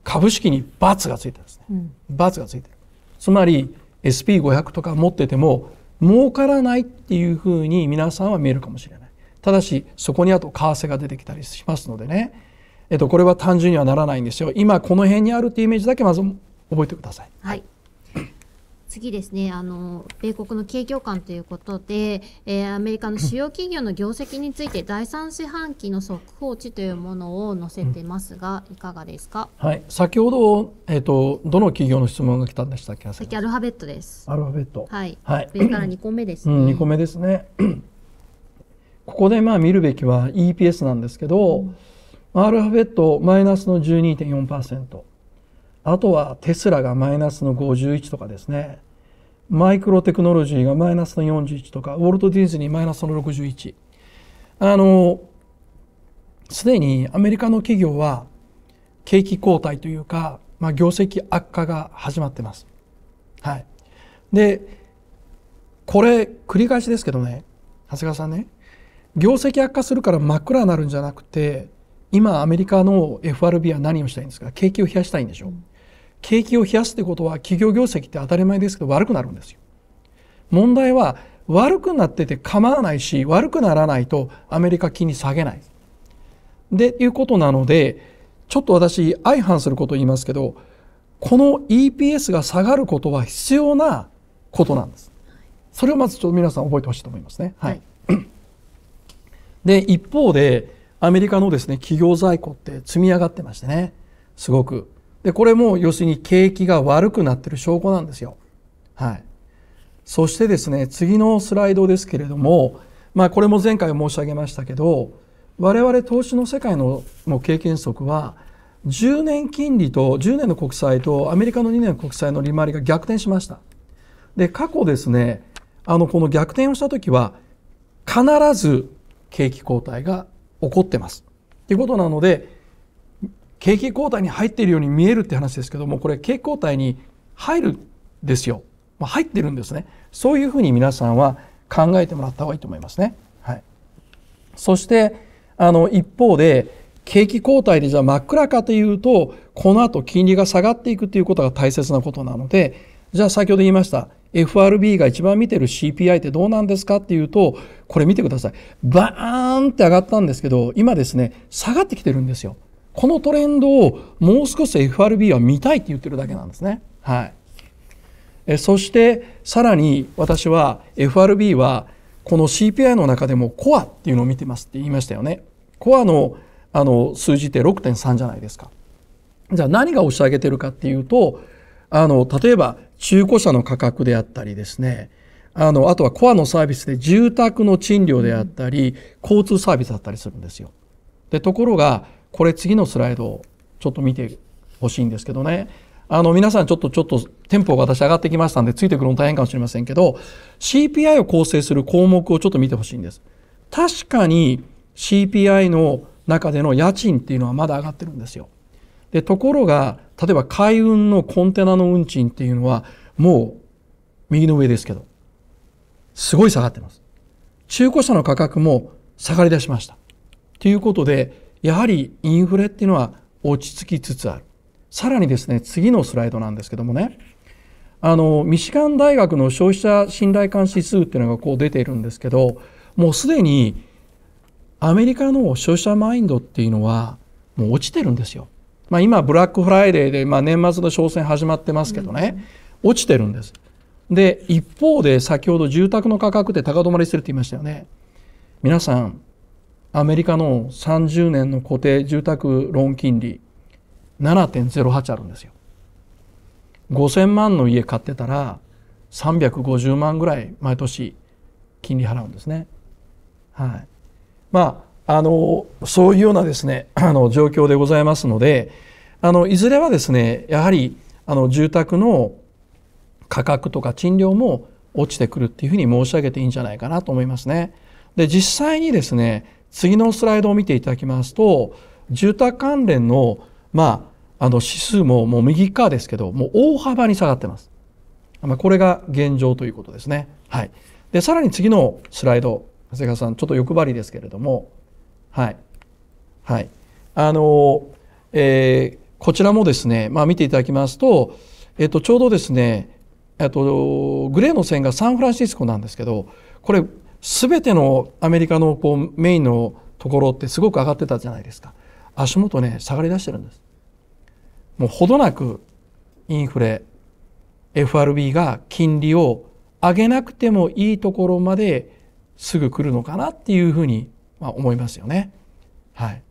株式に罰がついてるんですね。うん、がついてる。つまり SP500 とか持ってても儲からないっていうふうに皆さんは見えるかもしれないただしそこにあと為替が出てきたりしますのでね、えっと、これは単純にはならないんですよ今この辺にあるっていうイメージだけまず覚えてください。はい次ですね、あの、米国の景況感ということで、えー、アメリカの主要企業の業績について、第三四半期の速報値というものを載せてますが、いかがですか。はい、先ほど、えっ、ー、と、どの企業の質問が来たんでしたっけ。先アルファベットです。アルファベット。はい。はい。上から二個目です、ね。二、うん、個目ですね。ここでまあ見るべきは EPS なんですけど、うん、アルファベットマイナスの十二点四パーセント。あとはテスラがマイナスの51とかですねマイクロテクノロジーがマイナスの41とかウォルト・ディズニーマイナスの61あのすでにアメリカの企業は景気後退というか、まあ、業績悪化が始まってます。はい、でこれ繰り返しですけどね長谷川さんね業績悪化するから真っ暗になるんじゃなくて今アメリカの FRB は何をしたいんですか景気を冷やしたいんでしょ、うん、景気を冷やすってことは企業業績って当たり前ですけど悪くなるんですよ。問題は悪くなってて構わないし悪くならないとアメリカ金利下げない。でいうことなのでちょっと私相反することを言いますけどこの EPS が下がることは必要なことなんです。それをまずちょっと皆さん覚えてほしいと思いますね。はい、で一方でアメリカのですね企業在庫って積み上がってましてねすごく。でこれも要するに景気が悪くなってる証拠なんですよ。はい、そしてですね次のスライドですけれども、まあ、これも前回申し上げましたけど我々投資の世界のもう経験則は10年金利と10年の国債とアメリカの2年の国債の利回りが逆転しました。で過去ですねあのこの逆転をした時は必ず景気後退が起こってます。ということなので景気後退に入っているように見えるって話ですけどもこれ景気後退に入るんですよ、まあ、入ってるんですねそういうふうに皆さんは考えてもらった方がいいと思いますね。はい、そしてあの一方で景気後退でじゃあ真っ暗かというとこの後金利が下がっていくということが大切なことなのでじゃあ先ほど言いました FRB が一番見てる CPI ってどうなんですかっていうとこれ見てくださいバーンって上がったんですけど今ですね下がってきてるんですよ。このトレンドをもう少し FRB は見たいって言ってるだけなんですね。はい、えそしてさらに私は FRB はこの CPI の中でもコアっていうのを見てますって言いましたよね。コアのあの数字って6.3じゃないですか。じゃあ何が押し上げてるかっていうとあの例えば中古車の価格であったりですねあのあとはコアのサービスで住宅の賃料であったり交通サービスだったりするんですよ。でところがこれ次のスライドをちょっと見てほしいんですけどね。あの皆さんちょっとちょっとテンポが私上がってきましたんでついてくるの大変かもしれませんけど CPI を構成する項目をちょっと見てほしいんです。確かに CPI の中での家賃っていうのはまだ上がってるんですよ。でところが例えば海運のコンテナの運賃っていうのはもう右の上ですけどすごい下がってます。中古車の価格も下がり出しました。ということでやはりインフレっていうのは落ち着きつつある。さらにですね、次のスライドなんですけどもね、あの、ミシガン大学の消費者信頼感指数っていうのがこう出ているんですけど、もうすでにアメリカの消費者マインドっていうのはもう落ちてるんですよ。まあ、今、ブラックフライデーで、まあ、年末の商戦始まってますけどね、落ちてるんです。で、一方で先ほど住宅の価格で高止まりしてるって言いましたよね。皆さん、アメリカの30年の固定住宅ローン金利7.08あるんですよ。5,000万の家買ってたら350万ぐらい毎年金利払うんですね。はい、まああのそういうようなですね あの状況でございますのであのいずれはですねやはりあの住宅の価格とか賃料も落ちてくるっていうふうに申し上げていいんじゃないかなと思いますね。で実際にですね次のスライドを見ていただきますと住宅関連の,、まあ、あの指数ももう右側ですけどもう大幅に下がってます。まあ、これが現状ということですね。はい、でさらに次のスライド長谷川さんちょっと欲張りですけれどもはいはいあの、えー、こちらもですね、まあ、見ていただきますと、えっと、ちょうどですねえっと、グレーの線がサンフランシスコなんですけどこれ全てのアメリカのこうメインのところってすごく上がってたじゃないですか足元ね下がりだしてるんですもうほどなくインフレ FRB が金利を上げなくてもいいところまですぐ来るのかなっていうふうに思いますよね。はい、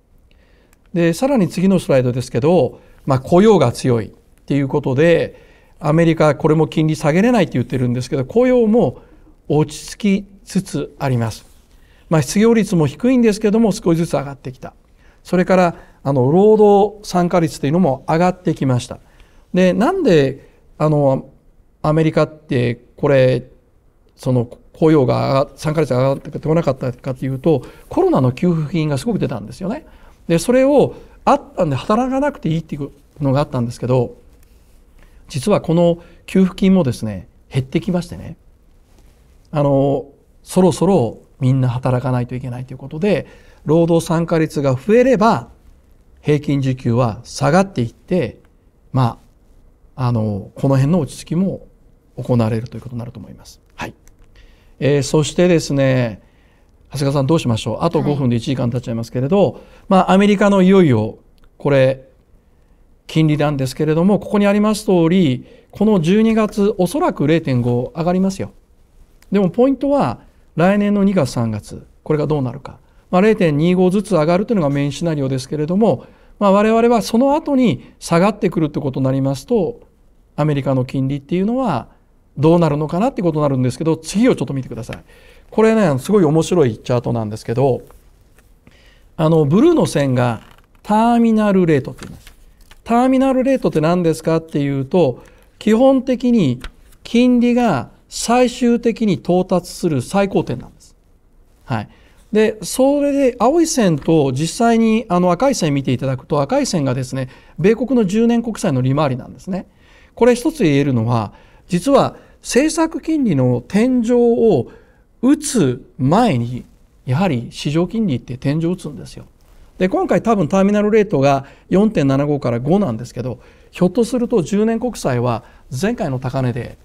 でさらに次のスライドですけど、まあ、雇用が強いっていうことでアメリカこれも金利下げれないって言ってるんですけど雇用も落ち着きつつあります。まあ、失業率も低いんですけども少しずつ上がってきた。それからあの労働参加率というのも上がってきました。でなんであのアメリカってこれその雇用が参加率が上がってこなかったかというとコロナの給付金がすごく出たんですよね。でそれをあったんで働かなくていいっていうのがあったんですけど実はこの給付金もですね減ってきましてねあのそろそろみんな働かないといけないということで労働参加率が増えれば平均時給は下がっていってまああのこの辺の落ち着きも行われるということになると思います。はいえー、そしてですね長谷川さんどうしましょうあと5分で1時間経っちゃいますけれど、はい、まあアメリカのいよいよこれ金利なんですけれどもここにあります通りこの12月おそらく0.5上がりますよ。でもポイントは来年の2月3月これがどうなるか、まあ、0.25ずつ上がるというのがメインシナリオですけれども、まあ、我々はその後に下がってくるということになりますとアメリカの金利っていうのはどうなるのかなってことになるんですけど次をちょっと見てください。これねすごい面白いチャートなんですけどあのブルーの線がターミナルレートって言います。ターミナルレートって何ですかっていうと基本的に金利が最終的に到達する最高点なんです。はい。で、それで青い線と実際にあの赤い線見ていただくと赤い線がですね、米国の10年国債の利回りなんですね。これ一つ言えるのは、実は政策金利の天井を打つ前に、やはり市場金利って天井を打つんですよ。で、今回多分ターミナルレートが4.75から5なんですけど、ひょっとすると10年国債は前回の高値で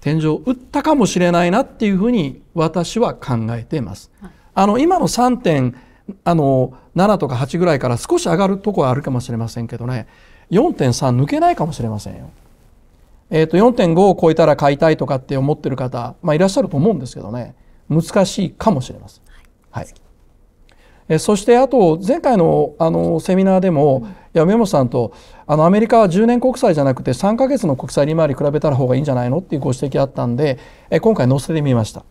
天井を打ったかもしれないなっていうふうに私は考えています。あの今の3点あの7とか8ぐらいから少し上がるとこはあるかもしれませんけどね4.3抜けないかもしれませんよ。えーと、4.5を超えたら買いたいとかって思ってる方、まあ、いらっしゃると思うんですけどね難しいかもしれません。はいえそしてあと前回のあのセミナーでも、いや梅本さんとあのアメリカは10年国債じゃなくて3か月の国債利回り比べた方がいいんじゃないのっていうご指摘あったんで、え今回載せてみました。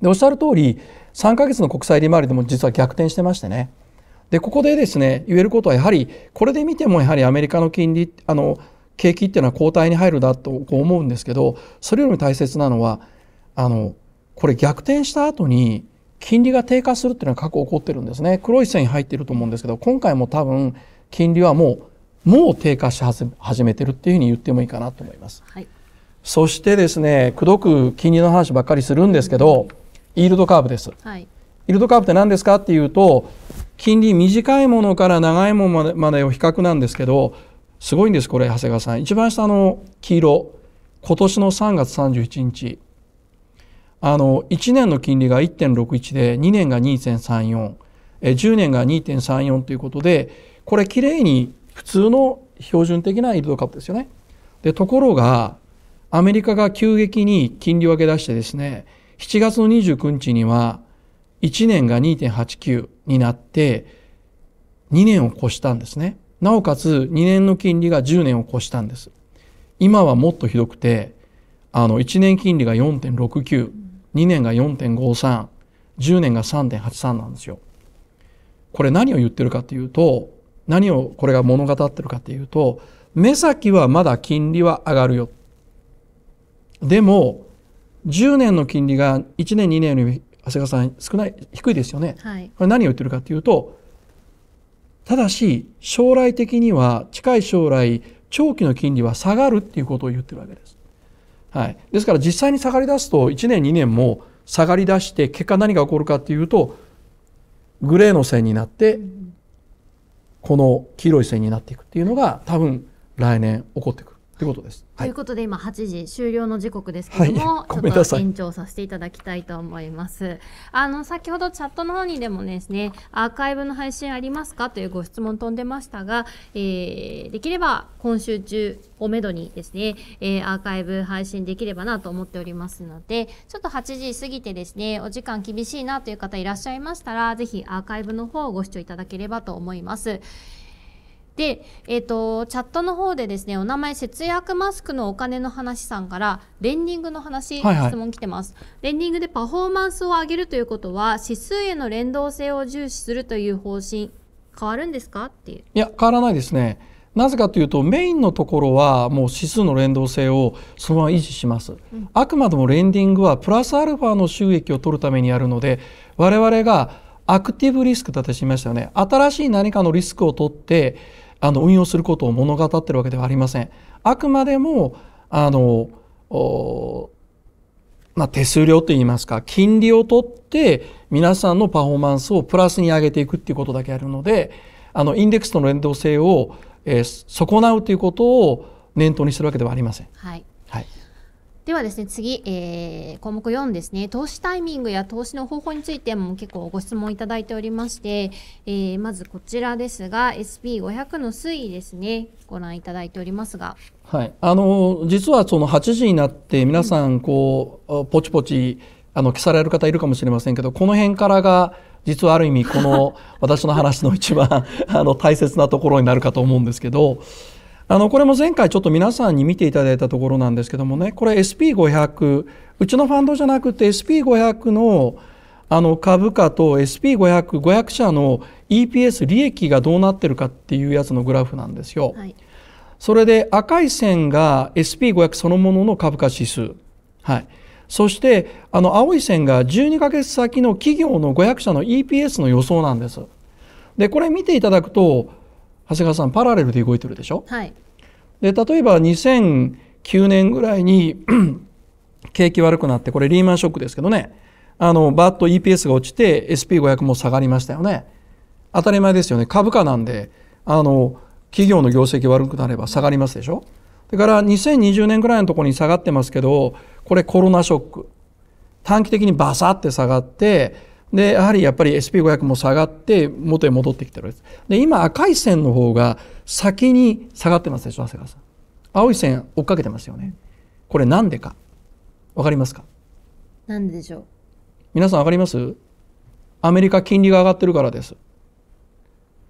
でおっしゃる通り3か月の国債利回りでも実は逆転してましてね。でここでですね言えることはやはりこれで見てもやはりアメリカの金利あの景気っていうのは後退に入るだとこう思うんですけどそれよりも大切なのはあのこれ逆転した後に金利が低下するっていうのは過去起こってるんですね。黒い線に入ってると思うんですけど、今回も多分金利はもう、もう低下し始めてるっていうふうに言ってもいいかなと思います。はい、そしてですね、くどく金利の話ばっかりするんですけど、イールドカーブです。はい、イールドカーブって何ですかっていうと、金利短いものから長いものまでを比較なんですけど、すごいんです、これ、長谷川さん。一番下の黄色、今年の3月31日、あの1年の金利が1.61で2年が2.3410、年が2.34ということでこれきれいに普通の標準的なイールドカップですよね。でところがアメリカが急激に金利を上げ出してですね7月の29日には1年が2.89になって2年を越したんですね。なおかつ2年の金利が10年を越したんです。今はもっとひどくてあの1年金利が4.69 2年が4.53、0年が3.83なんですよ。これ何を言ってるかというと、何をこれが物語ってるかというと、目先はまだ金利は上がるよ。でも、10年の金利が1年2年より長谷川さん少ない低いですよね、はい、これ何を言ってるかというとただし将来的には近い将来長期の金利は下がるっていうことを言ってるわけですはい、ですから実際に下がりだすと1年2年も下がりだして結果何が起こるかっていうとグレーの線になってこの黄色い線になっていくっていうのが多分来年起こってくる。ということです。ということで、今8時終了の時刻ですけれども、はい、ごめ延長させていただきたいと思います。あの先ほどチャットの方にでもですね、アーカイブの配信ありますかというご質問飛んでましたが、えー、できれば今週中をめどにですね、えー、アーカイブ配信できればなと思っておりますので、ちょっと8時過ぎてですね、お時間厳しいなという方いらっしゃいましたら、ぜひアーカイブの方をご視聴いただければと思います。で、えっ、ー、と、チャットの方でですね、お名前、節約マスクのお金の話さんから、レンディングの話、はいはい、質問来てます。レンディングでパフォーマンスを上げるということは、指数への連動性を重視するという方針、変わるんですかっていう。いや、変わらないですね。なぜかというとメインのところはもう指数の連動性をそのまま維持します、うん、あくまでもレンディングはプラスアルファの収益を取るためにやるので我々がアクティブリスクだとしましたよね新しい何かのリスクを取ってあの運用することを物語ってるわけではありません。あくまでもあのまあ、手数料といいますか金利を取って皆さんのパフォーマンスをプラスに上げていくっていうことだけあるのであのインデックスとの連動性を、えー、損なうということを念頭にするわけではありません。はいではですね、次、えー、項目4ですね、投資タイミングや投資の方法についても結構ご質問いただいておりまして、えー、まずこちらですが、SP500 の推移ですね、ご覧いただいておりますが。はい、あの実はその8時になって皆さんこう、うん、ポチポチあの消される方いるかもしれませんけどこの辺からが実はある意味この私の話の一番あの大切なところになるかと思うんですけどあのこれも前回ちょっと皆さんに見ていただいたところなんですけどもねこれ SP500 うちのファンドじゃなくて SP500 のあの株価と SP500、500社の EPS、利益がどうなってるかっていうやつのグラフなんですよ。はい、それで赤い線が SP500 そのものの株価指数。はい。そしてあの青い線が12ヶ月先の企業の500社の EPS の予想なんです。で、これ見ていただくと、長谷川さんパラレルで動いてるでしょ、はい、で例えば2009年ぐらいに 景気悪くなってこれリーマンショックですけどねあのバッと EPS が落ちて SP500 も下がりましたよね当たり前ですよね株価なんであの企業の業績悪くなれば下がりますでしょそれから2020年ぐらいのところに下がってますけどこれコロナショック短期的にバサって下がってでやはりやっぱり SP500 も下がって元へ戻ってきてるんですで今赤い線の方が先に下がってますでしょ長谷川さん青い線追っかけてますよねこれなんでかわかりますかなんでしょう皆さんわかりますアメリカ金利が上がってるからです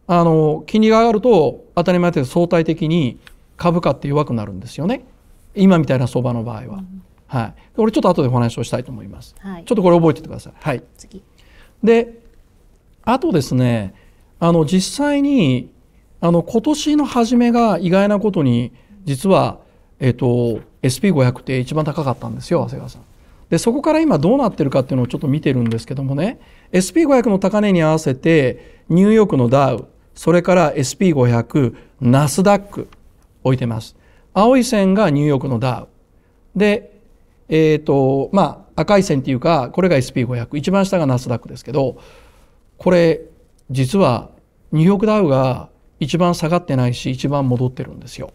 あの金利が上がると当たり前です相対的に株価って弱くなるんですよね今みたいな相場の場合は、うん、はい。これちょっと後でお話をしたいと思います、はい、ちょっとこれ覚えててくださいはい次であとですねあの実際にあの今年の初めが意外なことに実は、えっと、SP500 って一番高かったんですよ長谷川さん。でそこから今どうなってるかっていうのをちょっと見てるんですけどもね SP500 の高値に合わせてニューヨークのダウそれから SP500 ナスダック置いてます。青い線がニューヨークのダウでえっ、ー、とまあ赤い線っていうかこれが SP500 一番下がナスダックですけどこれ実はニューヨークダウが一番下がってないし一番戻ってるんですよ。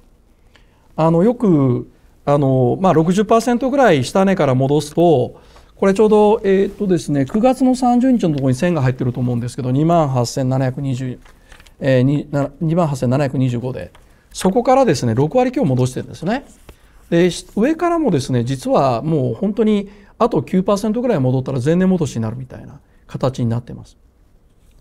あのよくあの、まあ、60%ぐらい下値から戻すとこれちょうど、えーとですね、9月の30日のところに線が入ってると思うんですけど2万8720、えー、2 8725でそこからですね6割強戻してるんですね。で上からもですね実はもう本当にあと9%ぐらい戻ったら前年戻しになるみたいな形になってます。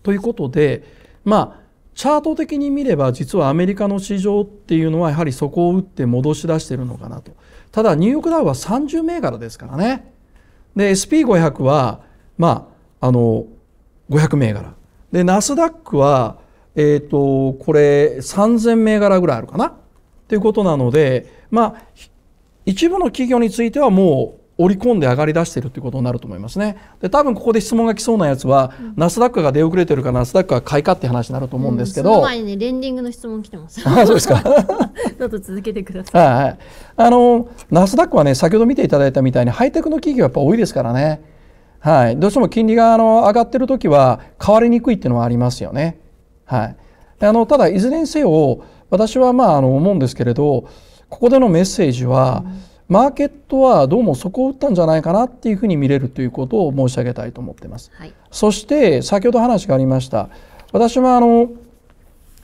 ということでまあチャート的に見れば実はアメリカの市場っていうのはやはりそこを打って戻し出してるのかなと。ただニューヨークダウは30銘柄ですからね。で SP500 はまああの500銘柄。でナスダックはえっ、ー、とこれ3000銘柄ぐらいあるかなっていうことなのでまあ一部の企業についてはもう織り込んで上がり出しているということになると思いますね。で多分ここで質問が来そうなやつは、うん、ナスダックが出遅れてるかナスダックが買いかって話になると思うんですけど、うん、前にねレンディングの質問来てます。あそうですか。ちょっと続けてください。はい、はい、あのナスダックはね先ほど見ていただいたみたいにハイテクの企業やっぱ多いですからね。はい、どうしても金利があの上がってる時は変わりにくいっていうのはありますよね。はい。あのただいずれにせよ私はまああの思うんですけれどここでのメッセージは、うんマーケットはどうもそこを打ったんじゃないかなっていうふうに見れるということを申し上げたいと思っています、はい、そして先ほど話がありました私はあの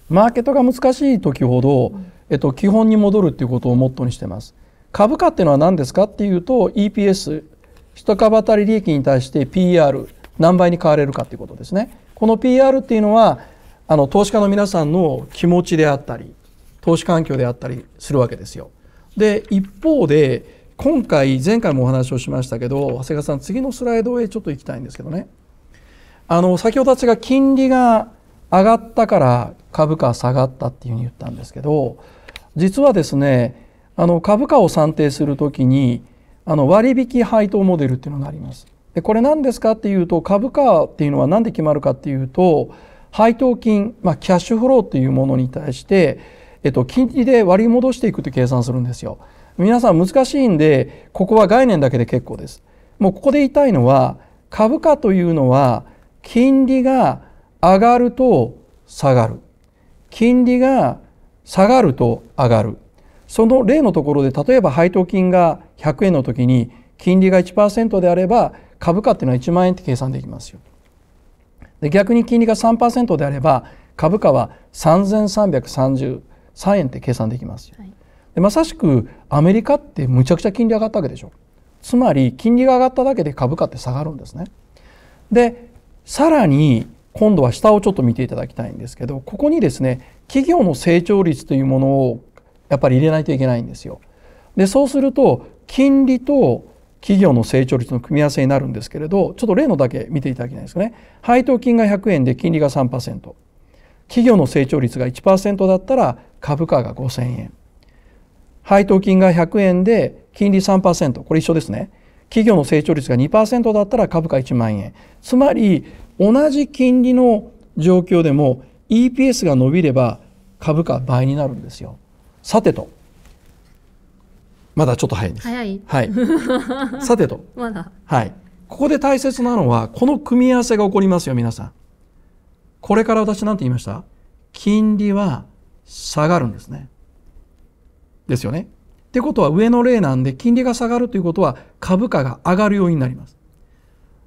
マーケットが難しい時ほど、うん、えっと、基本に戻るっていうことをモットーにしてます株価っていうのは何ですかっていうと EPS 一株当たり利益に対して PR 何倍に買われるかということですねこの PR っていうのはあの投資家の皆さんの気持ちであったり投資環境であったりするわけですよで一方で今回前回もお話をしましたけど長谷川さん次のスライドへちょっと行きたいんですけどねあの先ほど私が金利が上がったから株価下がったっていうふうに言ったんですけど実はですねあの株価を算定するときにあの割引配当モデルっていうのがあります。でこれ何ですかっていうと株価っていうのは何で決まるかっていうと配当金、まあ、キャッシュフローっていうものに対してえっと、金利で割り戻していくと計算するんですよ。皆さん難しいんでここは概念だけで結構です。もうここで言いたいのは株価というのは金利が上がると下がる金利が下がると上がるその例のところで例えば配当金が100円の時に金利が1%であれば株価っていうのは1万円って計算できますよ。で逆に金利が3%であれば株価は3330 3円って計算できます、はい、でまさしくアメリカってむちゃくちゃ金利上がったわけでしょつまり金利が上がっただけで株価って下がるんですねでさらに今度は下をちょっと見ていただきたいんですけどここにですね企業の成長率というものをやっぱり入れないといけないんですよでそうすると金利と企業の成長率の組み合わせになるんですけれどちょっと例のだけ見ていただきたいんですね配当金が100円で金利が3%企業の成長率が1%だったら株価が5000円配当金が100円で金利3%これ一緒ですね企業の成長率が2%だったら株価1万円つまり同じ金利の状況でも EPS が伸びれば株価倍になるんですよさてとまだちょっと早いです早い、はい、さてとまだはいここで大切なのはこの組み合わせが起こりますよ皆さんこれから私なんて言いました金利は下がるんですね。ですよね。ってことは上の例なんで金利が下がるということは株価が上がる要因になります。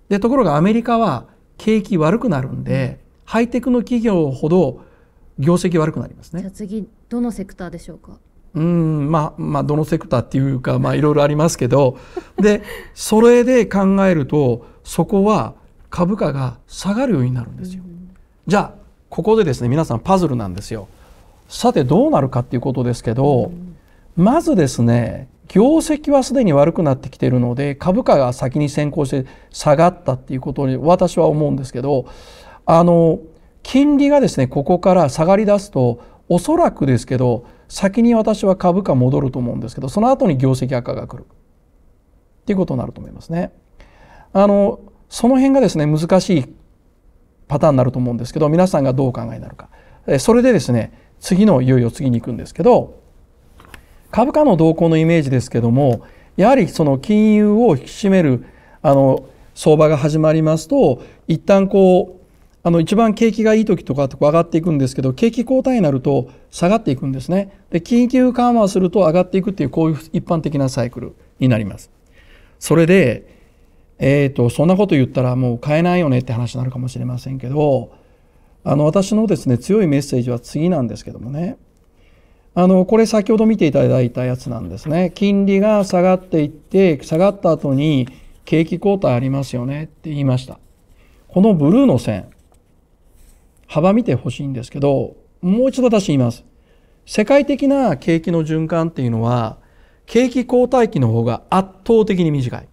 で、ところがアメリカは景気悪くなるんで、ハイテクの企業ほど業績悪くなりますね。じゃあ次、どのセクターでしょうかうんまあまあどのセクターっていうかまあいろいろありますけどでそれで考えるとそこは株価が下がるようになるんですよ。じゃあここでですね皆さんパズルなんですよ。さてどうなるかっていうことですけど、まずですね業績はすでに悪くなってきているので株価が先に先行して下がったっていうことに私は思うんですけどあの金利がですねここから下がりだすとおそらくですけど先に私は株価戻ると思うんですけどその後に業績悪化が来るっていうことになると思いますね。あのその辺がですね難しいパターンになると思うんですけど皆さんがどうお考えになるかそれでですね次のいよいよ次に行くんですけど株価の動向のイメージですけどもやはりその金融を引き締めるあの相場が始まりますと一旦こうあの一番景気がいい時とか上がっていくんですけど景気後退になると下がっていくんですねで緊急緩和すると上がっていくっていうこういう一般的なサイクルになりますそれでえーと、とそんなこと言ったらもう買えないよねって話になるかもしれませんけどあの私のですね強いメッセージは次なんですけどもねあのこれ先ほど見ていただいたやつなんですね金利が下がっていって下がった後に景気後退ありますよねって言いましたこのブルーの線幅見てほしいんですけどもう一度私言います世界的な景気の循環っていうのは景気後退期の方が圧倒的に短い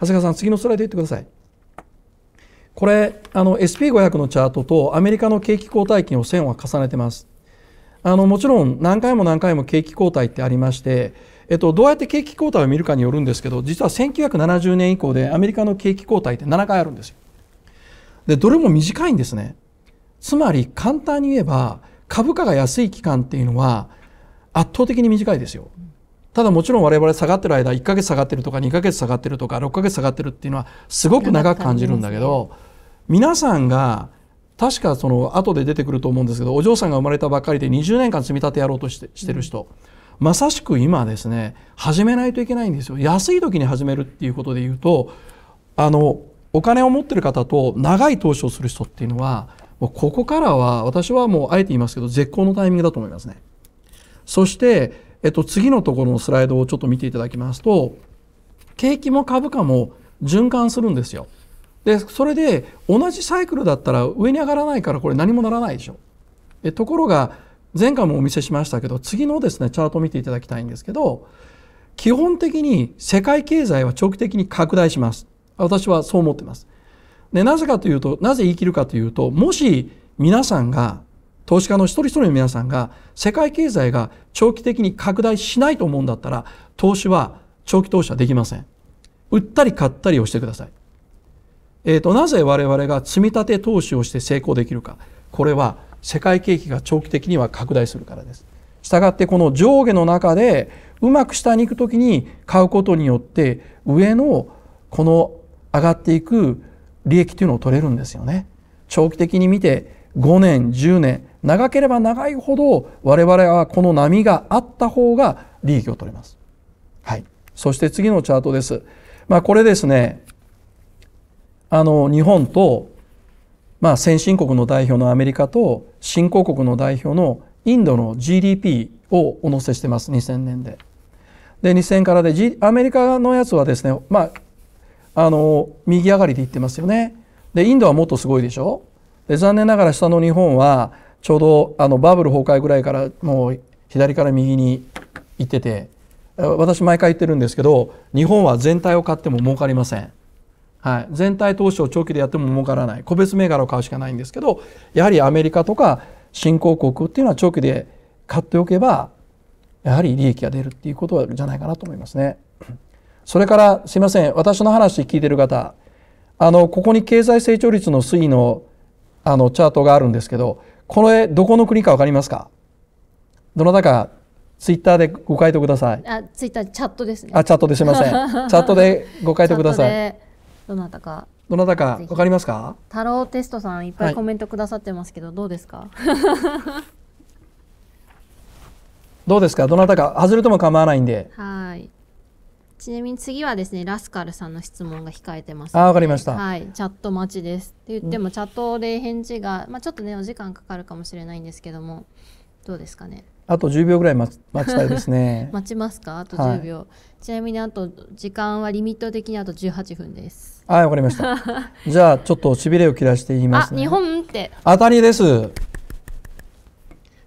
長谷川さん次のスライド言ってくださいこれあの SP500 のチャートとアメリカの景気後退期の線は重ねてますあのもちろん何回も何回も景気後退ってありまして、えっと、どうやって景気後退を見るかによるんですけど実は1970年以降でアメリカの景気後退って7回あるんですよでどれも短いんですねつまり簡単に言えば株価が安い期間っていうのは圧倒的に短いですよただもちろん我々下がってる間1ヶ月下がってるとか2ヶ月下がってるとか6ヶ月下がってるっていうのはすごく長く感じるんだけど、皆さんが確かその後で出てくると思うんですけどお嬢さんが生まれたばっかりで20年間積み立てやろうとしてしてる人、まさしく今ですね始めないといけないんですよ安い時に始めるっていうことで言うとあのお金を持ってる方と長い投資をする人っていうのはもうここからは私はもうあえて言いますけど絶好のタイミングだと思いますね。そしてえっと、次のところのスライドをちょっと見ていただきますと、景気も株価も循環するんですよ。で、それで同じサイクルだったら上に上がらないからこれ何もならないでしょ。えところが、前回もお見せしましたけど、次のですね、チャートを見ていただきたいんですけど、基本的に世界経済は長期的に拡大します。私はそう思ってます。で、なぜかというと、なぜ言い切るかというと、もし皆さんが投資家の一人一人の皆さんが世界経済が長期的に拡大しないと思うんだったら投資は長期投資はできません。売ったり買ったりをしてください。えっ、ー、と、なぜ我々が積み立て投資をして成功できるか。これは世界景気が長期的には拡大するからです。したがってこの上下の中でうまく下に行くときに買うことによって上のこの上がっていく利益というのを取れるんですよね。長期的に見て5年、10年、長ければ長いほど我々はこの波があった方が利益を取れます。はい。そして次のチャートです。まあこれですね、あの日本と、まあ、先進国の代表のアメリカと新興国の代表のインドの GDP をお乗せしてます2000年で。で2000からで、G、アメリカのやつはですね、まあ、あの右上がりでいってますよね。でインドはもっとすごいでしょで残念ながら下の日本はちょうどあのバブル崩壊ぐらいからもう左から右に行ってて私毎回言ってるんですけど日本は全体を買っても儲かりません。はい、全体投資を長期でやっても儲からない個別銘柄を買うしかないんですけどやはりアメリカとか新興国っていうのは長期で買っておけばやはり利益が出るっていうことじゃないかなと思いますね。それからすいません私の話聞いてる方あのここに経済成長率の推移のあのチャートがあるんですけどこの絵どこの国か分かりますかどなたかツイッターでご回答くださいあツイッターチャットですねあチャットですいません チャットでご回答くださいどなたかどなたかわかりますか太郎テストさんいっぱいコメントくださってますけど、はい、どうですか どうですかどなたか外れても構わないんではいちなみに次はですねラスカルさんの質問が控えてます、あわかりましたはいチャット待ちですって言っても、チャットで返事がまあちょっとねお時間かかるかもしれないんですけどもどうですかねあと1秒ぐらい待待ちたいですね 待ちますかあと1秒、はい、ちなみにあと時間はリミット的にあと18分ですはいわかりました じゃあちょっとしびれを切らして言います、ね、日本って当たりです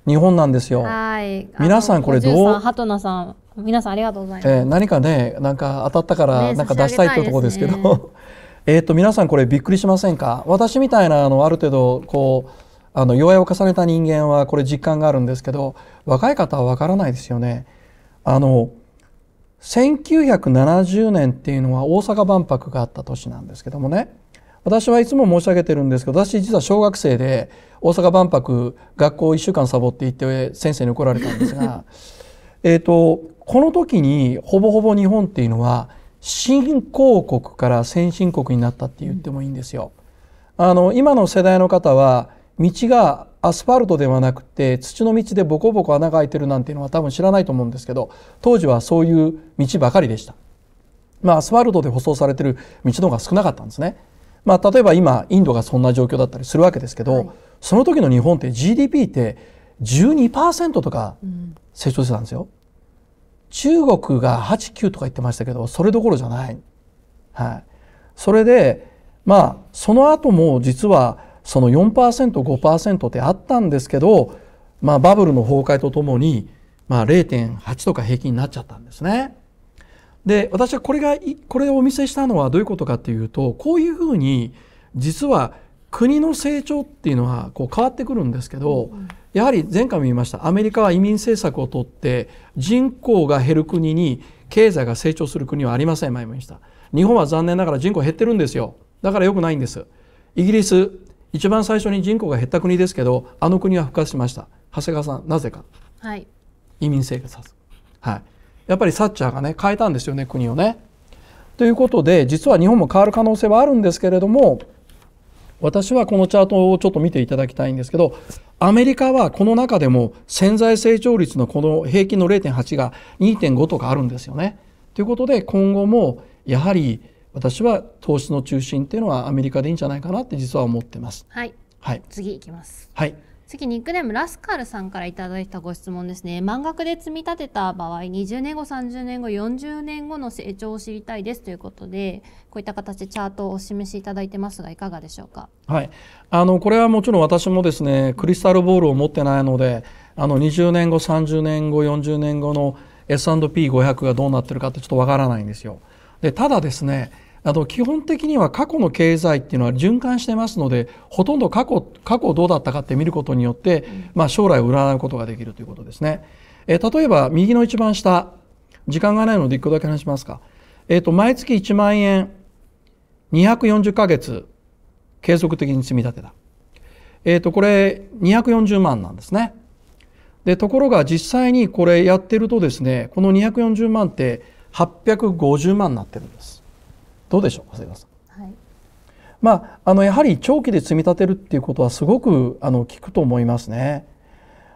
日本なんですよはい皆さんこれどうハトナさん皆さんありがとうございます。えー、何かね、なんか当たったからなんか出したいってところですけど、ね、えっと皆さんこれびっくりしませんか？私みたいなあのある程度こうあの弱いを重ねた人間はこれ実感があるんですけど、若い方はわからないですよね。あの1970年っていうのは大阪万博があった年なんですけどもね。私はいつも申し上げてるんですけど私実は小学生で大阪万博学校1週間サボって行って先生に怒られたんですが えっとこの時にほぼほぼ日本っていうのは新興国から先進国になったって言ってもいいんですよ。あの今の世代の方は道がアスファルトではなくて土の道でボコボコ穴が開いてるなんていうのは多分知らないと思うんですけど当時はそういう道ばかりでした。まあ、アスファルトで舗装されてる道の方が少なかったんですね。まあ、例えば今インドがそんな状況だったりするわけですけど、はい、その時の日本って GDP って12%とか成長してたんですよ。中国が89とか言ってましたけどそれどころじゃない、はい、それでまあその後も実はその 4%5% ってあったんですけど、まあ、バブルの崩壊とともに、まあ、0.8とか平均になっちゃったんですね。で私はこれがこれをお見せしたのはどういうことかっていうとこういうふうに実は国の成長っていうのはこう変わってくるんですけど、やはり前回も言いましたアメリカは移民政策をとって人口が減る国に経済が成長する国はありません前も言いました日本は残念ながら人口減ってるんですよだから良くないんですイギリス一番最初に人口が減った国ですけどあの国は復活しました長谷川さんなぜか、はい、移民政策はいやっぱりサッチャーがね変えたんですよね国をねということで実は日本も変わる可能性はあるんですけれども私はこのチャートをちょっと見ていただきたいんですけどアメリカはこの中でも潜在成長率のこの平均の0.8が2.5とかあるんですよね。ということで今後もやはり私は投資の中心っていうのはアメリカでいいんじゃないかなって実は思ってます。はい、はい、次いきます。はい次、ニックネームラスカルさんからいただいたご質問ですね。満額で積み立てた場合、20年後、30年後、40年後の成長を知りたいですということで、こういった形でチャートをお示しいただいてますが、いかがでしょうか。はい、あのこれはもちろん私もですね、クリスタルボールを持ってないので、あの20年後、30年後、40年後の S&P500 がどうなってるかってちょっとわからないんですよ。でただですねあの基本的には過去の経済っていうのは循環してますのでほとんど過去過去どうだったかって見ることによって、まあ、将来を占うことができるということですね。え例えば右の一番下時間がないので1個だけ話しますか。えっ、ー、と毎月1万円240ヶ月継続的に積み立てた。えっ、ー、とこれ240万なんですね。でところが実際にこれやってるとですねこの240万って850万になってるんです。どうでしょう長谷川さん。はいまあ、あのやはり長期で積み立てるっていうことはすごくあの効くと思いますね。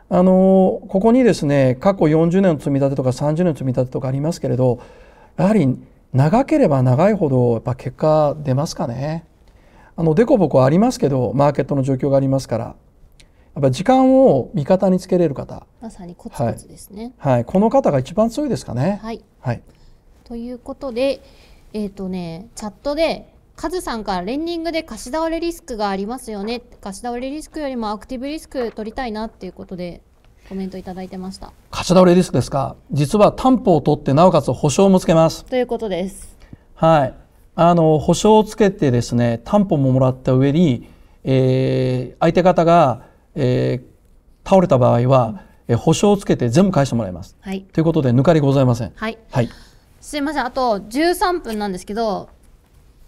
あのここにですね過去40年の積み立てとか30年の積み立てとかありますけれどやはり長ければ長いほどやっぱ結果出ますかね。あのデコボコありますけどマーケットの状況がありますからやっぱ時間を味方につけれる方まさにコツコツですね、はい、はい、この方が一番強いですかね。はい、はい、ということでえっ、ー、とね、チャットで、カズさんからレンディングで貸し倒れリスクがありますよね。貸し倒れリスクよりもアクティブリスク取りたいなっていうことでコメントいただいてました。貸し倒れリスクですか。実は担保を取ってなおかつ保証もつけます。ということです。はい。あの保証をつけてですね、担保ももらった上に、えー、相手方が、えー、倒れた場合は、うん、保証をつけて全部返してもらいます。はい、ということで抜かりございません。はい、はいすいませんあと13分なんですけど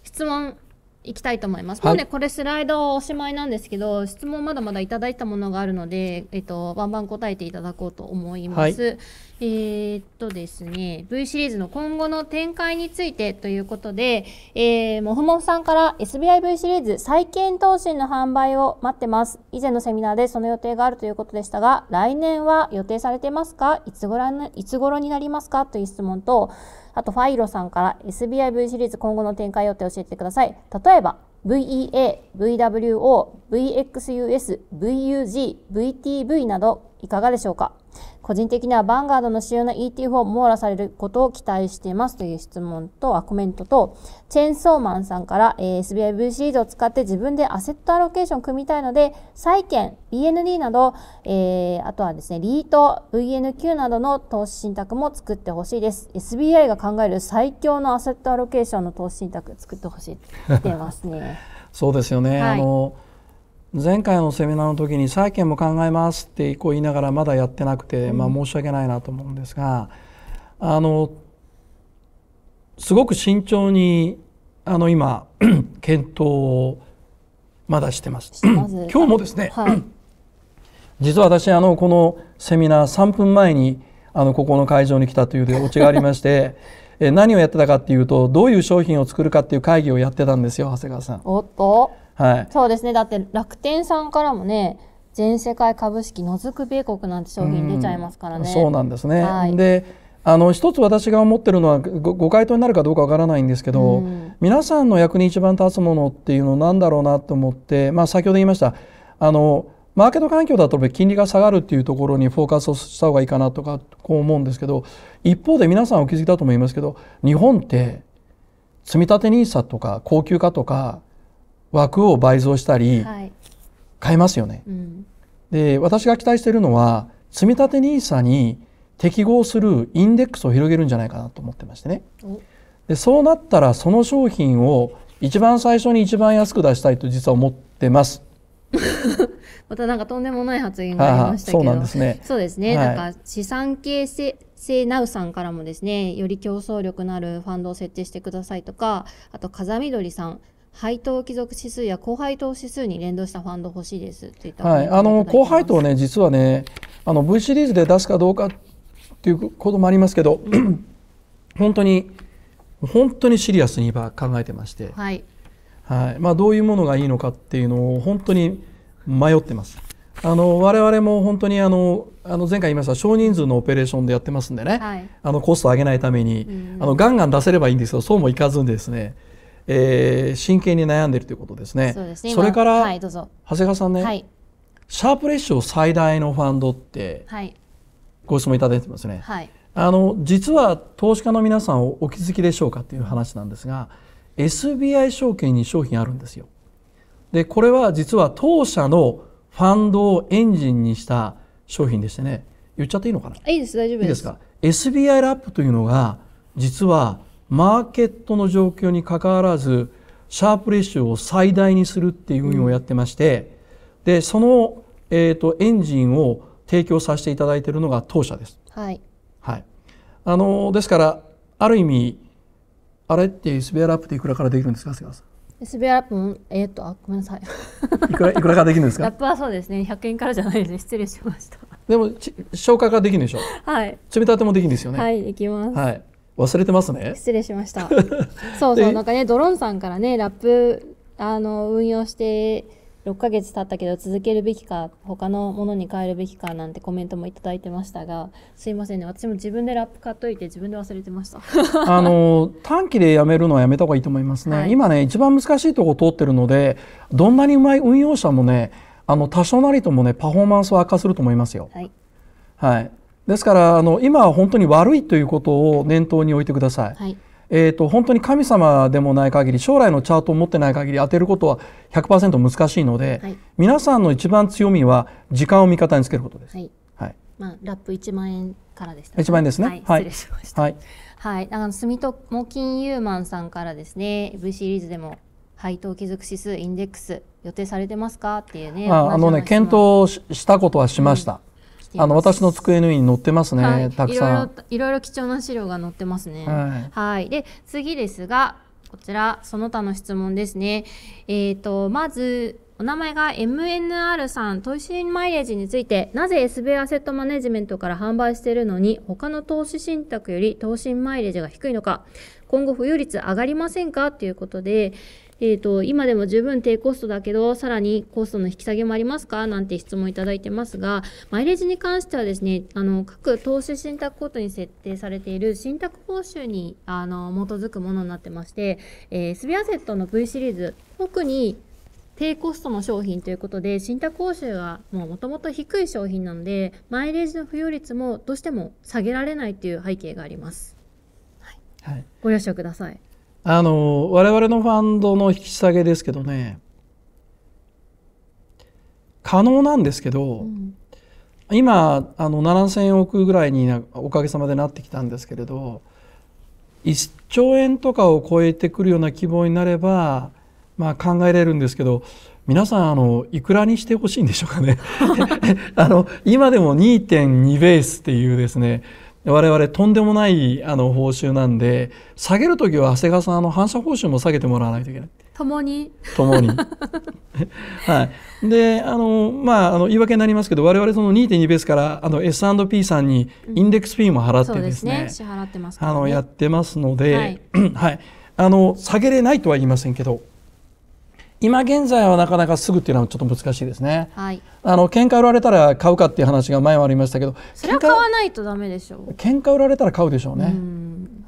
質問いきたいと思います、もうねこれスライドおしまいなんですけど質問まだまだいただいたものがあるので、えっと、バンバン答えていただこうと思います、はい、えー、っとですね、V シリーズの今後の展開についてということで、えー、もふもふさんから SBIV シリーズ再建投資の販売を待ってます。以前のセミナーでその予定があるということでしたが、来年は予定されてますかいつごらいつ頃になりますかという質問と、あとファイロさんから SBIV シリーズ今後の展開予定教えてください。例えば、VEA、VWO、VXUS、VUG、VTV などいかがでしょうか個人的にはバンガードの主要な ETF を網羅されることを期待していますという質問とコメントと、チェーンソーマンさんから、えー、SBIV シリーズを使って自分でアセットアロケーション組みたいので、債券、BND など、えー、あとはですね、リート、VNQ などの投資信託も作ってほしいです。SBI が考える最強のアセットアロケーションの投資信託作ってほしいってますね。そうですよね。はい、あの前回のセミナーの時に債券も考えますってこう言いながらまだやってなくて、まあ、申し訳ないなと思うんですがあのすごく慎重にあの今 検討をまだしてます。ま 今日もですね、はい、実は私あのこのセミナー3分前にあのここの会場に来たというでオチがありまして え何をやってたかっていうとどういう商品を作るかっていう会議をやってたんですよ長谷川さん。おっとはい、そうですねだって楽天さんからもね全世界株式のずく米国なんて商品出ちゃいますからね。うそうなんですね、はい、であの一つ私が思ってるのはご回答になるかどうかわからないんですけど、うん、皆さんの役に一番立つものっていうのなんだろうなと思って、まあ、先ほど言いましたあのマーケット環境だと金利が下がるっていうところにフォーカスをした方がいいかなとかこう思うんですけど一方で皆さんお気づきだと思いますけど日本って積立 NISA とか高級化とか枠を倍増したり、変えますよね。はいうん、で私が期待しているのは積立 NISA に適合するインデックスを広げるんじゃないかなと思ってましてね。でそうなったらその商品を一番最初に一番安く出したいと実は思ってます。またなんかとんでもない発言がありましたけど、そうですね。そうですね。はい、なんか資産形成生ナウさんからもですね、より競争力のあるファンドを設定してくださいとか、あと風見鳥さん、配当貴族指数や高配当指数に連動したファンド欲しいですっていったはい、あの高配当ね、実はね、あの V シリーズで出すかどうかっていうこともありますけど、うん、本当に、本当にシリアスに今考えてまして、はい、はいまあ、どういうものがいいのかっていうのを本当に迷ってます。あの我々も本当にあのあの前回言いました少人数のオペレーションでやってますんでね、はい、あのコストを上げないために、うん、あのガンガン出せればいいんですけどそうもいかずにですねえー、真剣に悩んでいるということですね。そうですねそれから、はい、どうぞ長谷川さんね、はい、シャープレッシュ最大のファンドって、はい、ご質問いただいてますね。はい、あの実は投資家の皆さんお気づきでしょうかっていう話なんですが SBI 証券に商品あるんですよ。でこれは実は当社のファンドをエンジンにした商品でしてね言っちゃっていいのかないいです大丈夫です。いいですか SBI ラップというのが実はマーケットの状況にかかわらずシャープレシオを最大にするっていう運用をやってまして、でその、えーと、エンジンを提供させていただいているのが当社です。はい、はい、あのですからある意味あれってスベアラップっていくらからできるんですか菅さん。スベアラップえー、っとあごめんなさい。いくらいくらからできるんですか。ラップはそうですね100円からじゃないです失礼しました。でも消化ができるでしょ。う。はい。積み立てもできるんですよね。はいできます。はい。忘れてますね失礼しました そうそうなんかねドローンさんからねラップあの運用して6ヶ月経ったけど続けるべきか他のものに変えるべきかなんてコメントも頂いてましたがすいませんね私も自分でラップ買っといて自分で忘れてました あの短期でやめるのはやめた方がいいと思いますね、はい、今ね一番難しいとこ通ってるのでどんなにうまい運用者もねあの多少なりともねパフォーマンスは悪化すると思いますよ。はい、はいですからあの今は本当に悪いということを念頭に置いてください、はい、えーと、本当に神様でもない限り将来のチャートを持ってない限り当てることは100%難しいので、はい、皆さんの一番強みは時間を味方につけることです。はい、はいまあ、ラップ1万円からでした、ね、1万円ですね、はい、失礼しました、はいはい、あの住友金融マンさんからですね V シリーズでも配当貴族指数インデックス予定されてますかっていうねあのね検討したことはしました、うんあの私の机の上に載ってますね、はい、たくさんいろいろ貴重な資料が載ってますね、はい、はい、で次ですがこちらその他の質問ですねえっ、ー、とまずお名前が MNR さん投資マイレージについてなぜ SB アセットマネジメントから販売しているのに他の投資信託より投資マイレージが低いのか今後付与率上がりませんかということでえーと、今でも十分低コストだけどさらにコストの引き下げもありますかなんて質問いただいてますがマイレージに関してはですねあの各投資信託ごとに設定されている信託報酬にあの基づくものになってまして、えー、スビアセットの V シリーズ特に低コストの商品ということで信託報酬がもともと低い商品なのでマイレージの付与率もどうしても下げられないという背景があります。はい、ご了承くださいあの我々のファンドの引き下げですけどね可能なんですけど、うん、今あの7,000億ぐらいにおかげさまでなってきたんですけれど1兆円とかを超えてくるような希望になれば、まあ、考えれるんですけど皆さんあのいくらにしてほしいんでしょうかね あの今でも2.2ベースっていうですね我々とんでもないあの報酬なんで下げる時は長谷川さんあの反射報酬も下げてもらわないといけない。共に共に はいであのまああの言い訳になりますけど我々その2.2ベースからあの S&P さんにインデックス P も払ってですね払ってす、ね、あのやってますので、はい、はい、あの下げれないとは言いませんけど今現在はなかなかすぐっていうのはちょっと難しいですね。はい。あの喧嘩売られたら買うかっていう話が前もありましたけど、それは買わないとダメでしょう。喧嘩売られたら買うでしょうね。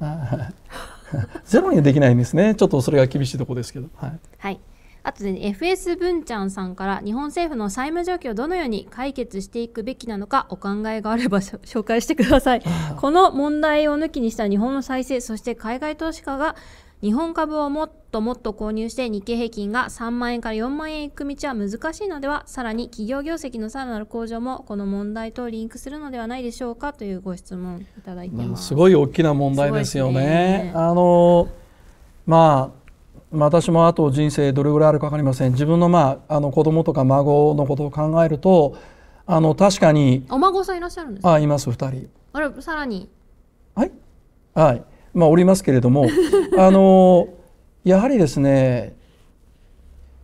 う ゼロにはできないんですね。ちょっとそれが厳しいとこですけど。はい。はい。あとで、ね、FS 文ちゃんさんから日本政府の債務状況をどのように解決していくべきなのかお考えがあれば紹介してください。この問題を抜きにした日本の再生そして海外投資家が日本株をもっともっと購入して日経平均が3万円から4万円いく道は難しいのではさらに企業業績のさらなる向上もこの問題とリンクするのではないでしょうかというご質問いただいてます、すごい大きな問題ですよね。ねあのまあ私もあと人生どれぐらいあるか分かりません自分の,、まあ、あの子供とか孫のことを考えるとあの確かにお孫さんいらっしゃるんですかあいます2人あれさらにはいはいまあ、おりますけれども あのやはりですね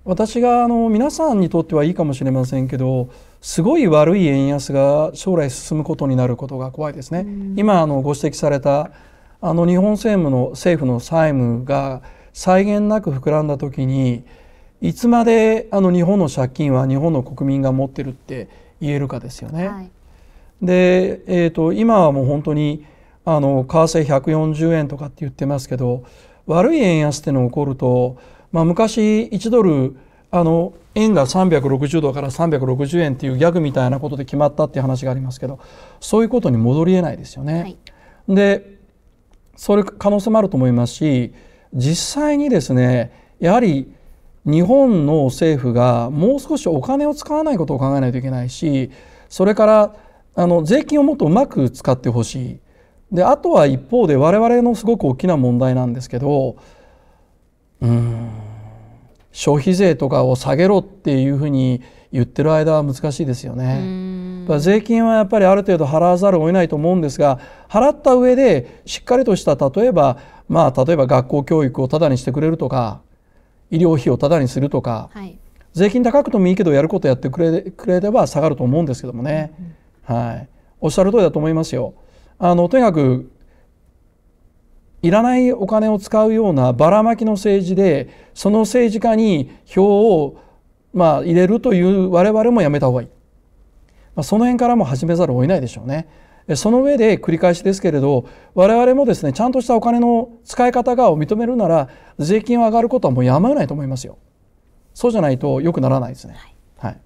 私があの皆さんにとってはいいかもしれませんけどすごい悪い円安が将来進むことになることが怖いですね。うん、今あのご指摘されたあの日本政府の政府の債務が際限なく膨らんだ時にいつまであの日本の借金は日本の国民が持ってるって言えるかですよね。はい、で、えーと今はもう本当にあの為替140円とかって言ってますけど悪い円安っていうのが起こると、まあ、昔1ドルあの円が360度から360円っていうギャグみたいなことで決まったっていう話がありますけどそういうことに戻りえないですよね。はい、でそれ可能性もあると思いますし実際にですねやはり日本の政府がもう少しお金を使わないことを考えないといけないしそれからあの税金をもっとうまく使ってほしい。であとは一方で我々のすごく大きな問題なんですけどうん消費税とかを下げろっていうふうに言ってる間は難しいですよね。税金はやっぱりある程度払わざるを得ないと思うんですが払った上でしっかりとした例えばまあ例えば学校教育をタダにしてくれるとか医療費をタダにするとか、はい、税金高くてもいいけどやることやってくれくれれば下がると思うんですけどもね、うん、はい、おっしゃる通りだと思いますよ。あのとにかくいらないお金を使うようなばらまきの政治でその政治家に票をまあ入れるという我々もやめた方がいい、まあ、その辺からも始めざるを得ないでしょうね。その上で繰り返しですけれど我々もですねちゃんとしたお金の使い方がを認めるなら税金は上がることはもうやむをないと思いますよ。そうじゃないと良くならないですね。はい、はい、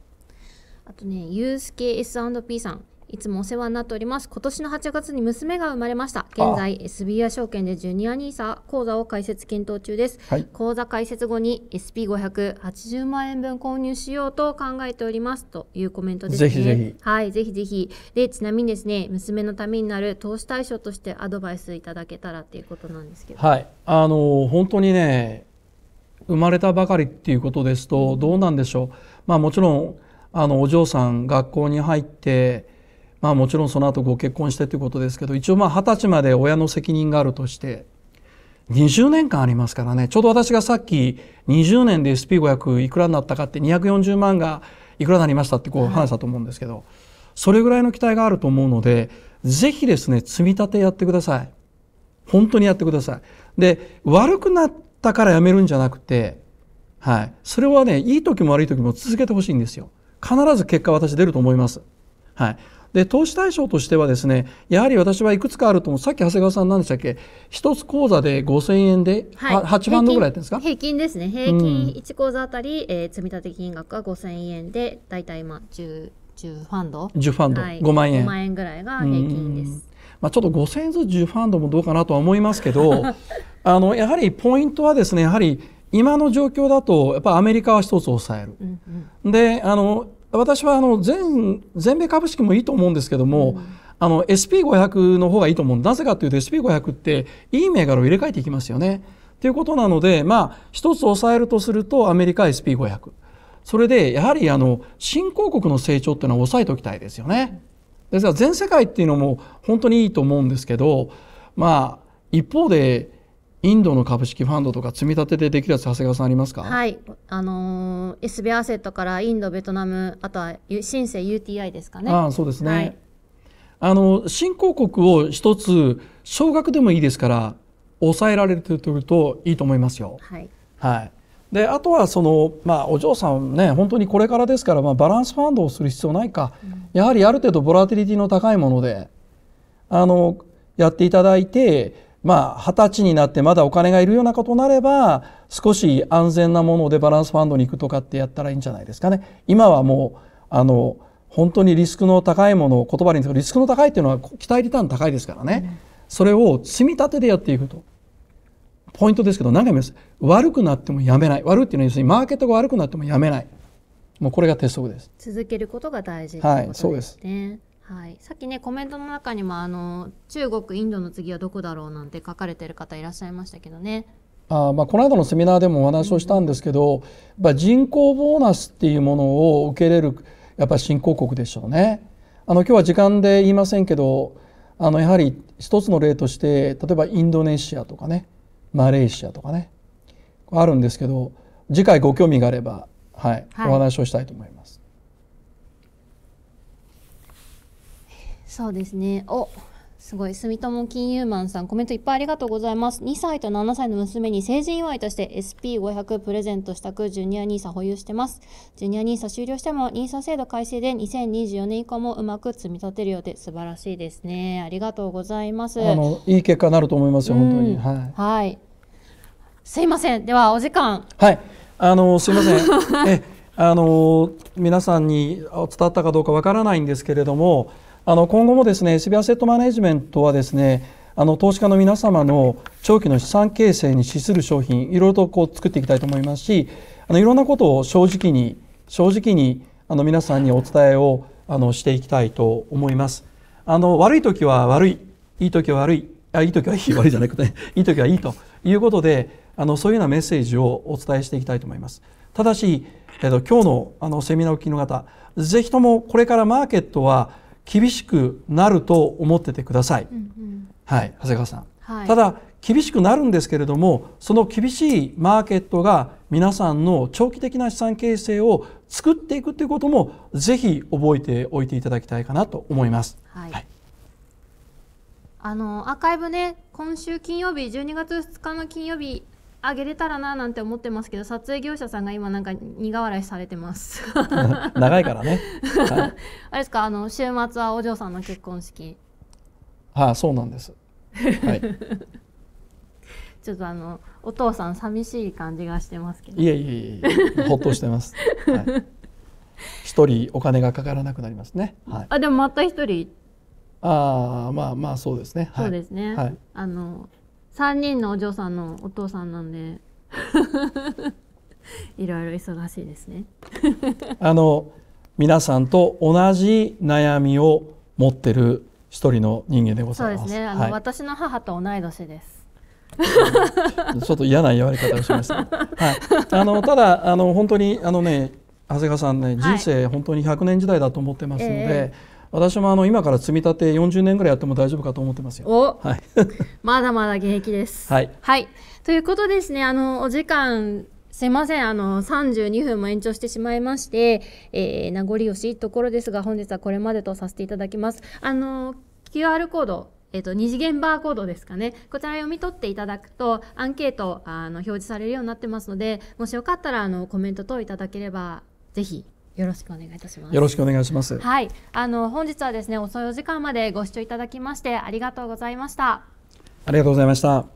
あとねユースケ S&P さんいつもお世話になっております。今年の8月に娘が生まれました。現在、SBI 証券でジュニアニーサ講座を開設検討中です。はい、講座開設後に SP580 万円分購入しようと考えております。というコメントです、ね、ぜひぜひ。はい、ぜひぜひ。で、ちなみにですね、娘のためになる投資対象としてアドバイスいただけたらっていうことなんですけど。はい。あの、本当にね、生まれたばかりっていうことですと、どうなんでしょう。まあもちろん、あの、お嬢さん、学校に入って、まあ、もちろんその後ご結婚してということですけど一応まあ二十歳まで親の責任があるとして20年間ありますからねちょうど私がさっき20年で SP500 いくらになったかって240万がいくらになりましたってこう話したと思うんですけど、はい、それぐらいの期待があると思うのでぜひですね積み立てやってください本当にやってくださいで悪くなったからやめるんじゃなくてはいそれはねいい時も悪い時も続けてほしいんですよ必ず結果私出ると思いますはいで投資対象としてはですねやはり私はいくつかあると思うさっき長谷川さん何でしたっけ一つ口座で5000円で、はい、8万ドぐらいやってんですか平均ですね平均1口座あたり、うん、えー、積立金額が5000円で大体まあ10 10ファンド1ファンド、はい、5万円5万円ぐらいが平均です、まあ、ちょっと5000円ずつ10ファンドもどうかなとは思いますけど あのやはりポイントはですねやはり今の状況だとやっぱアメリカは一つ抑える、うんうん、であの私はあの全全米株式もいいと思うんですけども、うん、あの SP500 の方がいいと思うなぜかというと SP500 っていい銘柄を入れ替えていきますよね。ということなので、まあ、一つ抑えるとするとアメリカ SP500 それでやはりあの新興国の成長っていうのは抑えておきたいですよね。ですから全世界っていうのも本当にいいと思うんですけどまあ一方でインドの株式ファンドとか積み立てでできるやつ長谷川さんありますかはいあのー、SB アセットからインドベトナムあとは新生 UTI ですかねあそうですね、はい、あの新興国を一つ少額でもいいですから抑えられてるといいと思いますよはい、はい、であとはその、まあ、お嬢さんね本当にこれからですから、まあ、バランスファンドをする必要ないか、うん、やはりある程度ボラティリティの高いものであのやっていただいてまあ、20歳になってまだお金がいるようなことになれば少し安全なものでバランスファンドに行くとかってやったらいいんじゃないですかね。今はもうあの本当にリスクの高いものを言葉にリスクの高いっていうのは期待リターン高いですからね、うん、それを積み立てでやっていくとポイントですけど何回も言います悪くなってもやめない悪いっていうのは要するにマーケットが悪くなってもやめないもうこれが鉄則です続けることが大事、ね、はいそうですはい、さっきねコメントの中にもあの中国インドの次はどこだろうなんて書かれてる方いらっしゃいましたけどね。あまあ、この間のセミナーでもお話をしたんですけど、うん、人口ボーナスっていうものを受けれるやっぱ新興国でしょうね。あの今日は時間で言いませんけどあのやはり一つの例として例えばインドネシアとかねマレーシアとかねあるんですけど次回ご興味があれば、はい、はい、お話をしたいと思います。そうですねおすごい住友金融マンさんコメントいっぱいありがとうございます2歳と7歳の娘に成人祝いとして SP500 プレゼントしたくジュニア NISA 保有してますジュニア NISA 終了しても NISA 制度改正で2024年以降もうまく積み立てるようで素晴らしいですねありがとうございますあのいい結果になると思いますよ、うん、本当に、はい、はい、すいませんではお時間はいあのすいません えあの皆さんに伝わったかどうかわからないんですけれどもあの今後もですね SB アセットマネジメントはですねあの投資家の皆様の長期の資産形成に資する商品いろいろとこう作っていきたいと思いますしあのいろんなことを正直に正直にあの皆さんにお伝えをあのしていきたいと思います。あの悪い時は悪いいい時は悪いあいい時はいい 悪いじゃなくていい時はいいということであのそういうようなメッセージをお伝えしていきたいと思います。ただし、えっと、今日のあのセミナーを聞きの方ぜひともこれからマーケットは厳しくなると思っててください。はい、長谷川さん、はい、ただ厳しくなるんですけれどもその厳しいマーケットが皆さんの長期的な資産形成を作っていくということもぜひ覚えておいていただきたいかなと思います。はい、はい、あのアーカイブね今週金曜日12月2日の金曜日あげれたらななんて思ってますけど撮影業者さんが今なんか苦笑いされてます 長いからね、あれですかあの週末はお嬢さんの結婚式ああそうなんです、はい、ちょっとあのお父さん寂しい感じがしてますけどいえいえいえほっとしてます、はい、一人お金がかからなくなりますね、はい、あでもまた一人ああまあまあそうですねそうですね、はい、あの3人のお嬢さんのお父さんなんで いろいろ忙しいですね あの皆さんと同じ悩みを持ってる一人の人間でございます。そうですね。あの、はい、私の母と同い年です。ちょっと嫌な言われ方をしました。はい。あのただあの本当にあのね長谷川さんね人生本当に100年時代だと思ってますので。はいえー私もあの今から積み立て40年ぐらいやっても大丈夫かと思ってますよ。はい、まだまだ現役です。はい、はい、ということですねあのお時間すいませんあの32分も延長してしまいまして、えー、名残惜しいところですが本日はこれまでとさせていただきます。あの QR コードえっと、二次元バーコードですかねこちら読み取っていただくとアンケートあの表示されるようになってますのでもしよかったらあのコメント等いただければぜひよろしくお願いいたします。よろしくお願いします。はい、あの本日はですね遅いお時間までご視聴いただきましてありがとうございました。ありがとうございました。